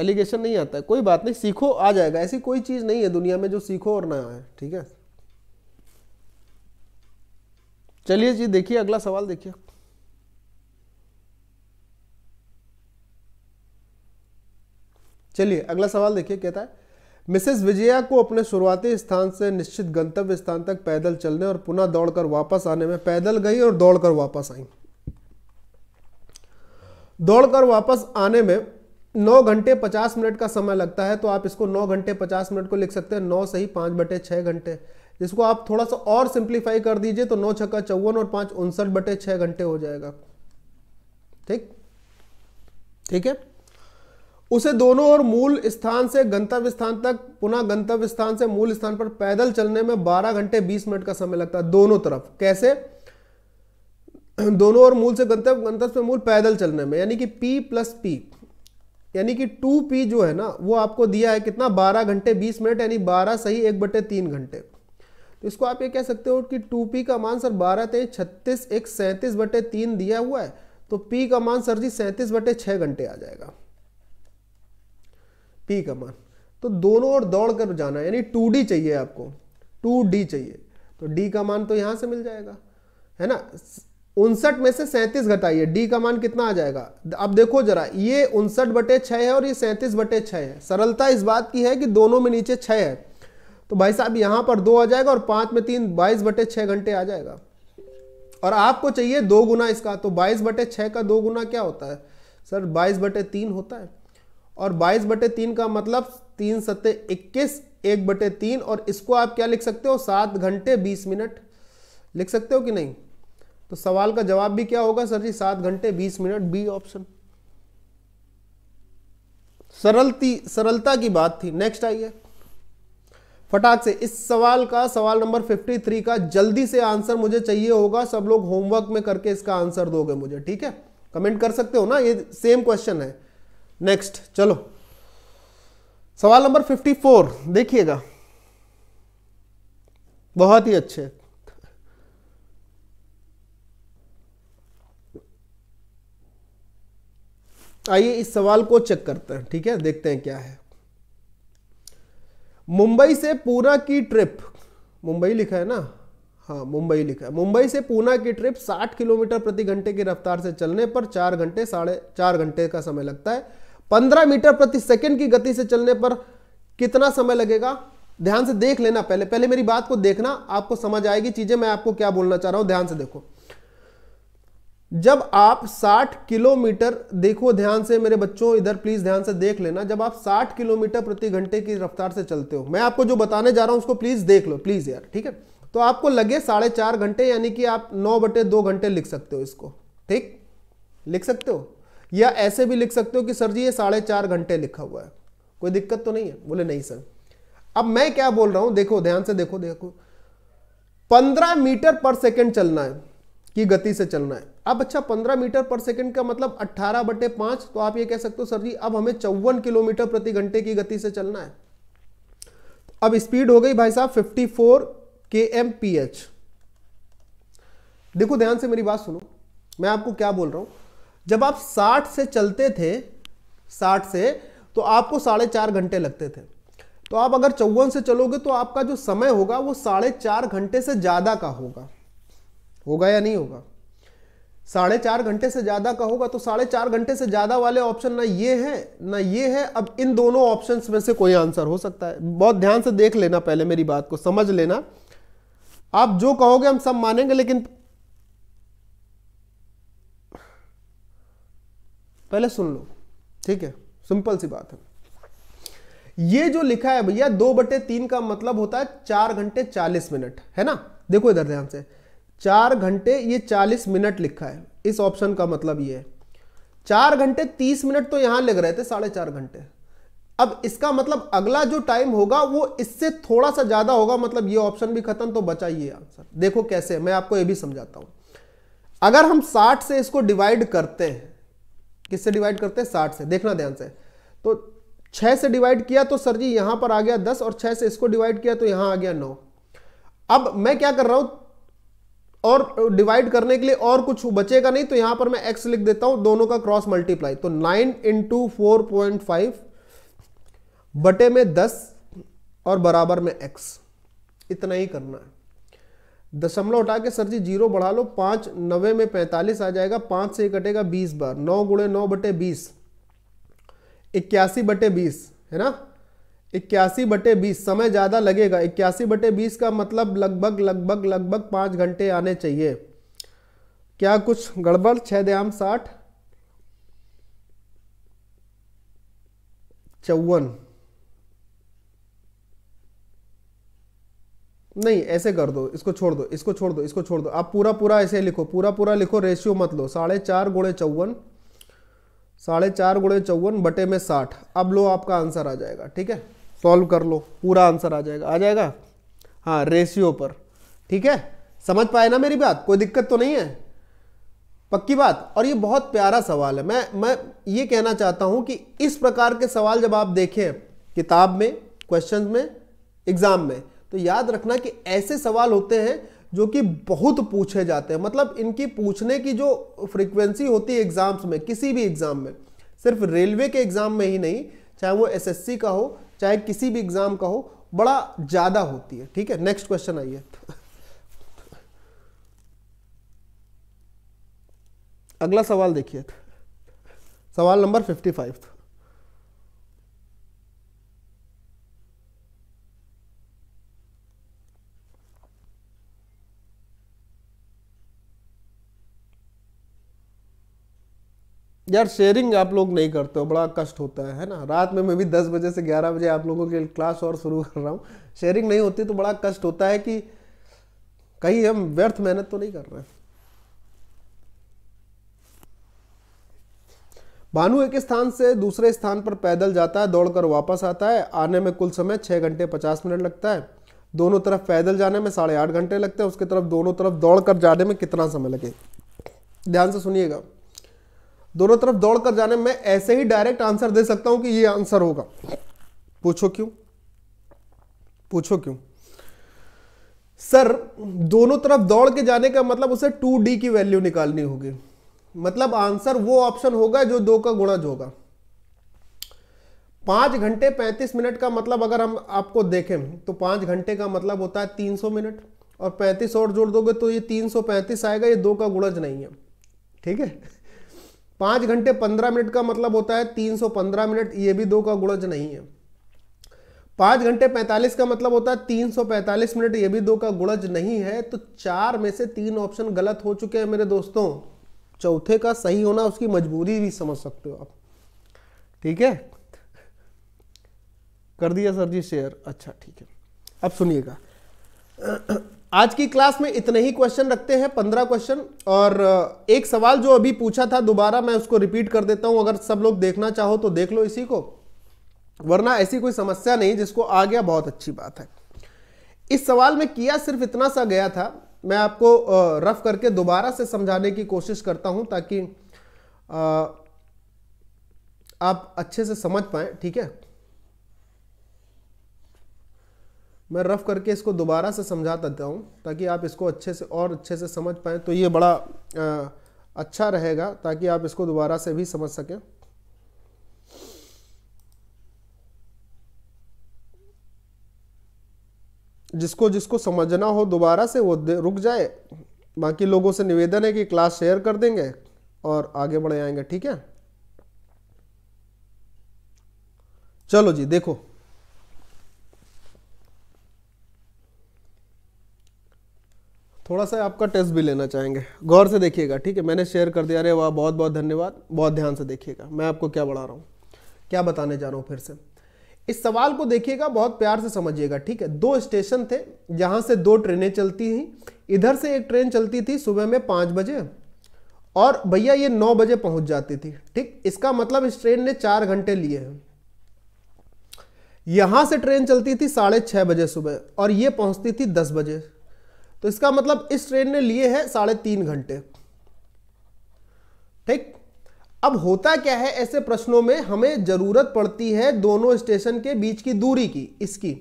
एलिगेशन नहीं आता है कोई बात नहीं सीखो आ जाएगा ऐसी कोई चीज़ नहीं है दुनिया में जो सीखो और ना आए ठीक है चलिए जी देखिए अगला सवाल देखिए चलिए अगला सवाल देखिए कहता है मिसेस विजया को अपने शुरुआती स्थान से निश्चित गंतव्य स्थान तक पैदल चलने और पुनः दौड़कर वापस आने में पैदल गई और दौड़कर वापस आई दौड़कर वापस आने में 9 घंटे 50 मिनट का समय लगता है तो आप इसको 9 घंटे 50 मिनट को लिख सकते हैं 9 से ही पांच बटे छह घंटे इसको आप थोड़ा सा और सिंप्लीफाई कर दीजिए तो नौ छक्का चौवन और पांच उनसठ बटे छह घंटे हो जाएगा ठीक ठीक है उसे दोनों और मूल स्थान से गंतव्य स्थान तक पुनः गंतव्य स्थान से मूल स्थान पर पैदल चलने में बारह घंटे बीस मिनट का समय लगता है दोनों तरफ कैसे दोनों और मूल से गंतव्य गंतव्य से मूल पैदल चलने में यानी कि पी प्लस पी यानी कि टू पी जो है ना वो आपको दिया है कितना बारह घंटे बीस मिनट यानी बारह सही एक बटे तीन घंटे तो इसको आप ये कह सकते हो कि टू पी का मान सर बारह तेईस छत्तीस एक सैंतीस बटे तीन दिया हुआ है तो पी का मान सर जी सैंतीस बटे छः घंटे आ जाएगा पी का मान तो दोनों ओर दौड़ कर जाना यानी टू डी चाहिए आपको टू डी चाहिए तो डी का मान तो यहाँ से मिल जाएगा है ना उनसठ में से सैंतीस घटाइए डी का मान कितना आ जाएगा अब देखो जरा ये उनसठ बटे छः है और ये सैंतीस बटे छः है सरलता इस बात की है कि दोनों में नीचे छः है तो भाई साहब यहाँ पर दो आ जाएगा और पाँच में तीन बाईस बटे छः घंटे आ जाएगा और आपको चाहिए दो गुना इसका तो बाईस बटे छः का दो गुना क्या होता है सर बाईस बटे तीन होता है और बाईस बटे तीन का मतलब तीन सत्ते इक्कीस एक बटे तीन और इसको आप क्या लिख सकते हो सात घंटे बीस मिनट लिख सकते हो कि नहीं तो सवाल का जवाब भी क्या होगा सर जी सात घंटे बीस मिनट बी ऑप्शन सरलती सरलता की बात थी नेक्स्ट आइए फटाक से इस सवाल का सवाल नंबर 53 का जल्दी से आंसर मुझे चाहिए होगा सब लोग होमवर्क में करके इसका आंसर दोगे मुझे ठीक है कमेंट कर सकते हो ना ये सेम क्वेश्चन है नेक्स्ट चलो सवाल नंबर 54 देखिएगा बहुत ही अच्छे आइए इस सवाल को चेक करते हैं ठीक है देखते हैं क्या है मुंबई से पूना की ट्रिप मुंबई लिखा है ना हाँ मुंबई लिखा है मुंबई से पूना की ट्रिप 60 किलोमीटर प्रति घंटे की रफ्तार से चलने पर चार घंटे साढ़े चार घंटे का समय लगता है 15 मीटर प्रति सेकंड की गति से चलने पर कितना समय लगेगा ध्यान से देख लेना पहले पहले मेरी बात को देखना आपको समझ आएगी चीजें मैं आपको क्या बोलना चाह रहा हूं ध्यान से देखो जब आप 60 किलोमीटर देखो ध्यान से मेरे बच्चों इधर प्लीज ध्यान से देख लेना जब आप 60 किलोमीटर प्रति घंटे की रफ्तार से चलते हो मैं आपको जो बताने जा रहा हूं उसको प्लीज देख लो प्लीज यार ठीक है तो आपको लगे साढ़े चार घंटे यानी कि आप नौ बटे दो घंटे लिख सकते हो इसको ठीक लिख सकते हो या ऐसे भी लिख सकते हो कि सर जी ये साढ़े चार घंटे लिखा हुआ है कोई दिक्कत तो नहीं है बोले नहीं सर अब मैं क्या बोल रहा हूं देखो ध्यान से देखो देखो पंद्रह मीटर पर सेकेंड चलना है की गति से चलना है अब अच्छा 15 मीटर पर सेकंड का मतलब 18 बटे पांच तो आप ये कह सकते हो सर जी अब हमें चौवन किलोमीटर प्रति घंटे की गति से चलना है अब स्पीड हो गई भाई साहब 54 फोर के एम पी एच देखो ध्यान से मेरी बात सुनो मैं आपको क्या बोल रहा हूं जब आप 60 से चलते थे 60 से तो आपको साढ़े चार घंटे लगते थे तो आप अगर चौवन से चलोगे तो आपका जो समय होगा वो साढ़े चार घंटे से ज़्यादा का होगा होगा या नहीं होगा साढ़े चार घंटे से ज़्यादा का होगा तो साढ़े चार घंटे से ज़्यादा वाले ऑप्शन ना ये है ना ये है अब इन दोनों ऑप्शन में से कोई आंसर हो सकता है बहुत ध्यान से देख लेना पहले मेरी बात को समझ लेना आप जो कहोगे हम सब मानेंगे लेकिन पहले सुन लो ठीक है सिंपल सी बात है ये जो लिखा है भैया दो बटे तीन का मतलब होता है चार घंटे चालीस मिनट है ना देखो इधर ध्यान से चार घंटे ये चालीस मिनट लिखा है इस ऑप्शन का मतलब ये है चार घंटे तीस मिनट तो यहां लग रहे थे साढ़े चार घंटे अब इसका मतलब अगला जो टाइम होगा वो इससे थोड़ा सा ज्यादा होगा मतलब ये ऑप्शन भी खत्म तो बचा आंसर देखो कैसे मैं आपको ये भी समझाता हूं अगर हम 60 से इसको डिवाइड करते हैं किससे डिवाइड करते हैं 60 से देखना ध्यान से तो 6 से डिवाइड किया तो सर जी यहां पर आ गया 10 और 6 से इसको डिवाइड किया तो यहां आ गया 9 अब मैं क्या कर रहा हूं और डिवाइड करने के लिए और कुछ बचेगा नहीं तो यहां पर मैं एक्स लिख देता हूं दोनों का क्रॉस मल्टीप्लाई तो nine into four point five बटे में दस और बराबर में एक्स इतना ही करना है दशमलव उठा के सर जी जीरो बढ़ा लो पांच नवे में पैंतालीस आ जाएगा पांच से कटेगा बीस बार नौ गुड़े नौ बटे बीस इक्यासी बटे बीस है ना इक्यासी बटे बीस समय ज़्यादा लगेगा इक्यासी बटे बीस का मतलब लगभग लगभग लगभग पाँच घंटे आने चाहिए क्या कुछ गड़बड़ छः दयाम साठ चौवन नहीं ऐसे कर दो इसको छोड़ दो इसको छोड़ दो इसको छोड़ दो आप पूरा पूरा ऐसे लिखो पूरा पूरा लिखो रेशियो मत लो साढ़े चार गुणे चौवन साढ़े चार गुणे चौवन बटे में साठ अब लो आपका आंसर आ जाएगा ठीक है सॉल्व कर लो पूरा आंसर आ जाएगा आ जाएगा हाँ रेशियो पर ठीक है समझ पाए ना मेरी बात कोई दिक्कत तो नहीं है पक्की बात और ये बहुत प्यारा सवाल है मैं मैं ये कहना चाहता हूँ कि इस प्रकार के सवाल जब आप देखें किताब में क्वेश्चन में एग्ज़ाम में तो याद रखना कि ऐसे सवाल होते हैं जो कि बहुत पूछे जाते हैं मतलब इनकी पूछने की जो फ्रीक्वेंसी होती है एग्ज़ाम्स में किसी भी एग्ज़ाम में सिर्फ रेलवे के एग्ज़ाम में ही नहीं चाहे वो एसएससी का हो चाहे किसी भी एग्जाम का हो बड़ा ज़्यादा होती है ठीक है नेक्स्ट क्वेश्चन आइए अगला सवाल देखिए सवाल नंबर फिफ्टी फाइव यार शेयरिंग आप लोग नहीं करते हो बड़ा कष्ट होता है है ना रात में मैं भी दस बजे से ग्यारह बजे आप लोगों के क्लास और शुरू कर रहा हूँ शेयरिंग नहीं होती तो बड़ा कष्ट होता है कि कहीं हम व्यर्थ मेहनत तो नहीं कर रहे भानु एक स्थान से दूसरे स्थान पर पैदल जाता है दौड़कर वापस आता है आने में कुल समय छः घंटे पचास मिनट लगता है दोनों तरफ पैदल जाने में साढ़े आठ घंटे लगते हैं उसके तरफ दोनों तरफ दौड़कर जाने में कितना समय लगे ध्यान से सुनिएगा दोनों तरफ दौड़ कर जाने में ऐसे ही डायरेक्ट आंसर दे सकता हूं कि ये आंसर होगा पूछो क्यों पूछो क्यों सर दोनों तरफ दौड़ के जाने का मतलब उसे टू डी की वैल्यू निकालनी होगी मतलब आंसर वो ऑप्शन होगा जो दो का गुणज होगा पांच घंटे पैंतीस मिनट का मतलब अगर हम आपको देखें तो पांच घंटे का मतलब होता है तीन सौ मिनट और पैंतीस और जोड़ दोगे तो ये तीन सौ पैंतीस आएगा ये दो का गुणज नहीं है ठीक है पांच घंटे पंद्रह मिनट का मतलब होता है तीन सौ पंद्रह मिनट ये भी दो का गुणज नहीं है पांच घंटे पैंतालीस का मतलब होता है तीन सौ पैंतालीस मिनट ये भी दो का गुणज नहीं है तो चार में से तीन ऑप्शन गलत हो चुके हैं मेरे दोस्तों चौथे का सही होना उसकी मजबूरी भी समझ सकते हो आप ठीक है कर दिया सर जी शेयर अच्छा ठीक है अब सुनिएगा आज की क्लास में इतने ही क्वेश्चन रखते हैं पंद्रह क्वेश्चन और एक सवाल जो अभी पूछा था दोबारा मैं उसको रिपीट कर देता हूं अगर सब लोग देखना चाहो तो देख लो इसी को वरना ऐसी कोई समस्या नहीं जिसको आ गया बहुत अच्छी बात है इस सवाल में किया सिर्फ इतना सा गया था मैं आपको रफ करके दोबारा से समझाने की कोशिश करता हूं ताकि आप अच्छे से समझ पाए ठीक है मैं रफ करके इसको दोबारा से समझा देता हूँ ताकि आप इसको अच्छे से और अच्छे से समझ पाएँ तो ये बड़ा आ, अच्छा रहेगा ताकि आप इसको दोबारा से भी समझ सकें जिसको जिसको समझना हो दोबारा से वो रुक जाए बाकी लोगों से निवेदन है कि क्लास शेयर कर देंगे और आगे बढ़ जाएंगे ठीक है चलो जी देखो थोड़ा सा आपका टेस्ट भी लेना चाहेंगे गौर से देखिएगा ठीक है मैंने शेयर कर दिया अरे वाह बहुत बहुत धन्यवाद बहुत ध्यान से देखिएगा मैं आपको क्या बढ़ा रहा हूँ क्या बताने जा रहा हूँ फिर से इस सवाल को देखिएगा बहुत प्यार से समझिएगा ठीक है दो स्टेशन थे जहाँ से दो ट्रेनें चलती थी इधर से एक ट्रेन चलती थी सुबह में पाँच बजे और भैया ये नौ बजे पहुँच जाती थी ठीक इसका मतलब इस ट्रेन ने चार घंटे लिए हैं यहाँ से ट्रेन चलती थी साढ़े छः बजे सुबह और ये पहुँचती थी दस बजे तो इसका मतलब इस ट्रेन ने लिए हैं साढ़े तीन घंटे ठीक अब होता क्या है ऐसे प्रश्नों में हमें जरूरत पड़ती है दोनों स्टेशन के बीच की दूरी की इसकी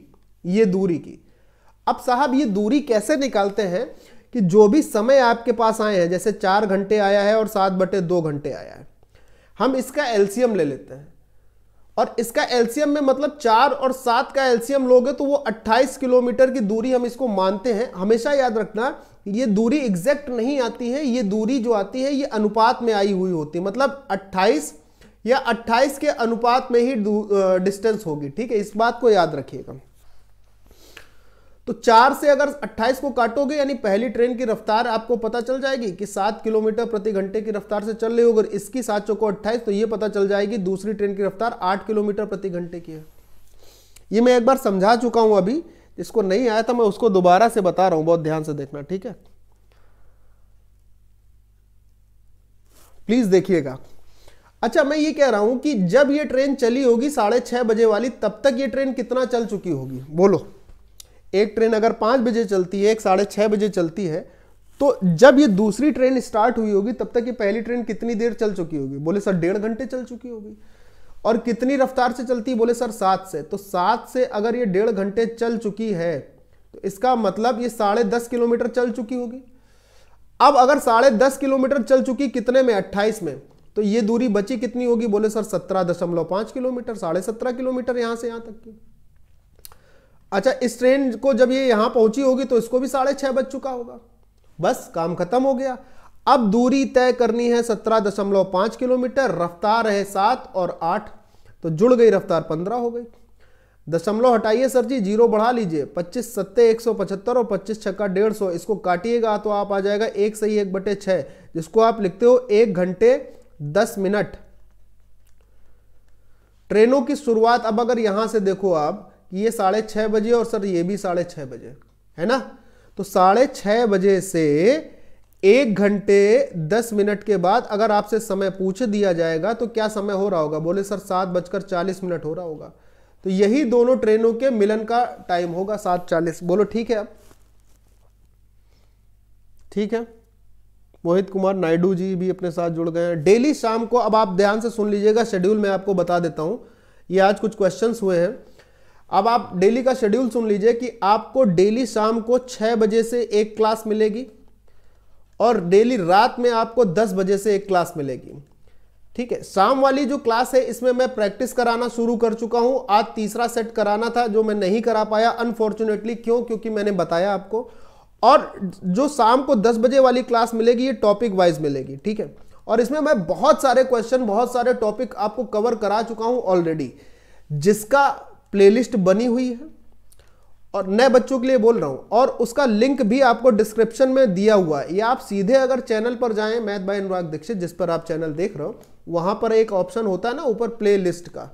ये दूरी की अब साहब ये दूरी कैसे निकालते हैं कि जो भी समय आपके पास आए हैं जैसे चार घंटे आया है और सात बटे दो घंटे आया है हम इसका एल्सियम ले लेते हैं और इसका एलसीएम में मतलब चार और सात का एलसीएम लोगे तो वो 28 किलोमीटर की दूरी हम इसको मानते हैं हमेशा याद रखना ये दूरी एग्जैक्ट नहीं आती है ये दूरी जो आती है ये अनुपात में आई हुई होती है मतलब 28 या 28 के अनुपात में ही डिस्टेंस होगी ठीक है इस बात को याद रखिएगा तो चार से अगर 28 को काटोगे यानी पहली ट्रेन की रफ्तार आपको पता चल जाएगी कि सात किलोमीटर प्रति घंटे की रफ्तार से चल रही होगी इसकी सात चौको अट्ठाईस तो यह पता चल जाएगी दूसरी ट्रेन की रफ्तार आठ किलोमीटर प्रति घंटे की है ये मैं एक बार समझा चुका हूं अभी जिसको नहीं आया था मैं उसको दोबारा से बता रहा हूं बहुत ध्यान से देखना ठीक है प्लीज देखिएगा अच्छा मैं ये कह रहा हूं कि जब ये ट्रेन चली होगी साढ़े छह बजे वाली तब तक ये ट्रेन कितना चल चुकी होगी बोलो एक ट्रेन अगर पाँच बजे चलती है एक साढ़े छः बजे चलती है तो जब ये दूसरी ट्रेन स्टार्ट हुई होगी तब तक ये पहली ट्रेन कितनी देर चल चुकी होगी बोले सर डेढ़ घंटे चल चुकी होगी और कितनी रफ्तार से चलती है बोले सर सात से तो सात से अगर ये डेढ़ घंटे चल चुकी है तो इसका मतलब ये साढ़े दस किलोमीटर चल चुकी होगी अब अगर साढ़े दस किलोमीटर चल चुकी कितने में अट्ठाईस में तो ये दूरी बची कितनी होगी बोले सर सत्रह दशमलव पाँच किलोमीटर साढ़े सत्रह किलोमीटर यहाँ से यहाँ तक की अच्छा इस ट्रेन को जब ये यहां पहुंची होगी तो इसको भी साढ़े छह बज चुका होगा बस काम खत्म हो गया अब दूरी तय करनी है सत्रह दशमलव पांच किलोमीटर रफ्तार है सात और आठ तो जुड़ गई रफ्तार पंद्रह हो गई दशमलव हटाइए सर जी जीरो बढ़ा लीजिए पच्चीस सत्ते एक सौ पचहत्तर और पच्चीस छक्का डेढ़ सौ इसको काटिएगा तो आप आ जाएगा एक सही एक बटे छह जिसको आप लिखते हो एक घंटे दस मिनट ट्रेनों की शुरुआत अब अगर यहां से देखो आप ये साढ़े छः बजे और सर ये भी साढ़े छः बजे है ना तो साढ़े छः बजे से एक घंटे दस मिनट के बाद अगर आपसे समय पूछ दिया जाएगा तो क्या समय हो रहा होगा बोले सर सात बजकर चालीस मिनट हो रहा होगा तो यही दोनों ट्रेनों के मिलन का टाइम होगा सात चालीस बोलो ठीक है अब ठीक है मोहित कुमार नायडू जी भी अपने साथ जुड़ गए हैं डेली शाम को अब आप ध्यान से सुन लीजिएगा शेड्यूल मैं आपको बता देता हूँ ये आज कुछ क्वेश्चंस हुए हैं अब आप डेली का शेड्यूल सुन लीजिए कि आपको डेली शाम को छः बजे से एक क्लास मिलेगी और डेली रात में आपको दस बजे से एक क्लास मिलेगी ठीक है शाम वाली जो क्लास है इसमें मैं प्रैक्टिस कराना शुरू कर चुका हूं आज तीसरा सेट कराना था जो मैं नहीं करा पाया अनफॉर्चुनेटली क्यों क्योंकि मैंने बताया आपको और जो शाम को दस बजे वाली क्लास मिलेगी ये टॉपिक वाइज मिलेगी ठीक है और इसमें मैं बहुत सारे क्वेश्चन बहुत सारे टॉपिक आपको कवर करा चुका हूँ ऑलरेडी जिसका प्लेलिस्ट बनी हुई है और नए बच्चों के लिए बोल रहा हूँ और उसका लिंक भी आपको डिस्क्रिप्शन में दिया हुआ है या आप सीधे अगर चैनल पर जाएं मैथ बाय अनुराग दीक्षित जिस पर आप चैनल देख रहे हो वहाँ पर एक ऑप्शन होता है ना ऊपर प्ले लिस्ट का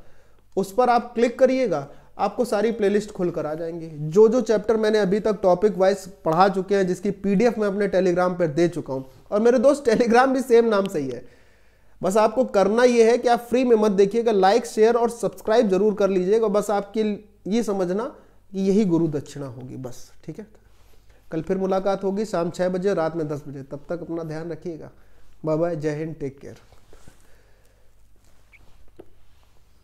उस पर आप क्लिक करिएगा आपको सारी प्लेलिस्ट खुलकर आ जाएंगी जो जो चैप्टर मैंने अभी तक टॉपिक वाइज पढ़ा चुके हैं जिसकी पीडीएफ मैं अपने टेलीग्राम पर दे चुका हूँ और मेरे दोस्त टेलीग्राम भी सेम नाम से ही है बस आपको करना यह है कि आप फ्री में मत देखिएगा लाइक शेयर और सब्सक्राइब जरूर कर लीजिएगा बस आपके ये समझना कि यही गुरु दक्षिणा होगी बस ठीक है कल फिर मुलाकात होगी शाम छः बजे रात में दस बजे तब तक अपना ध्यान रखिएगा बाय बाय जय हिंद टेक केयर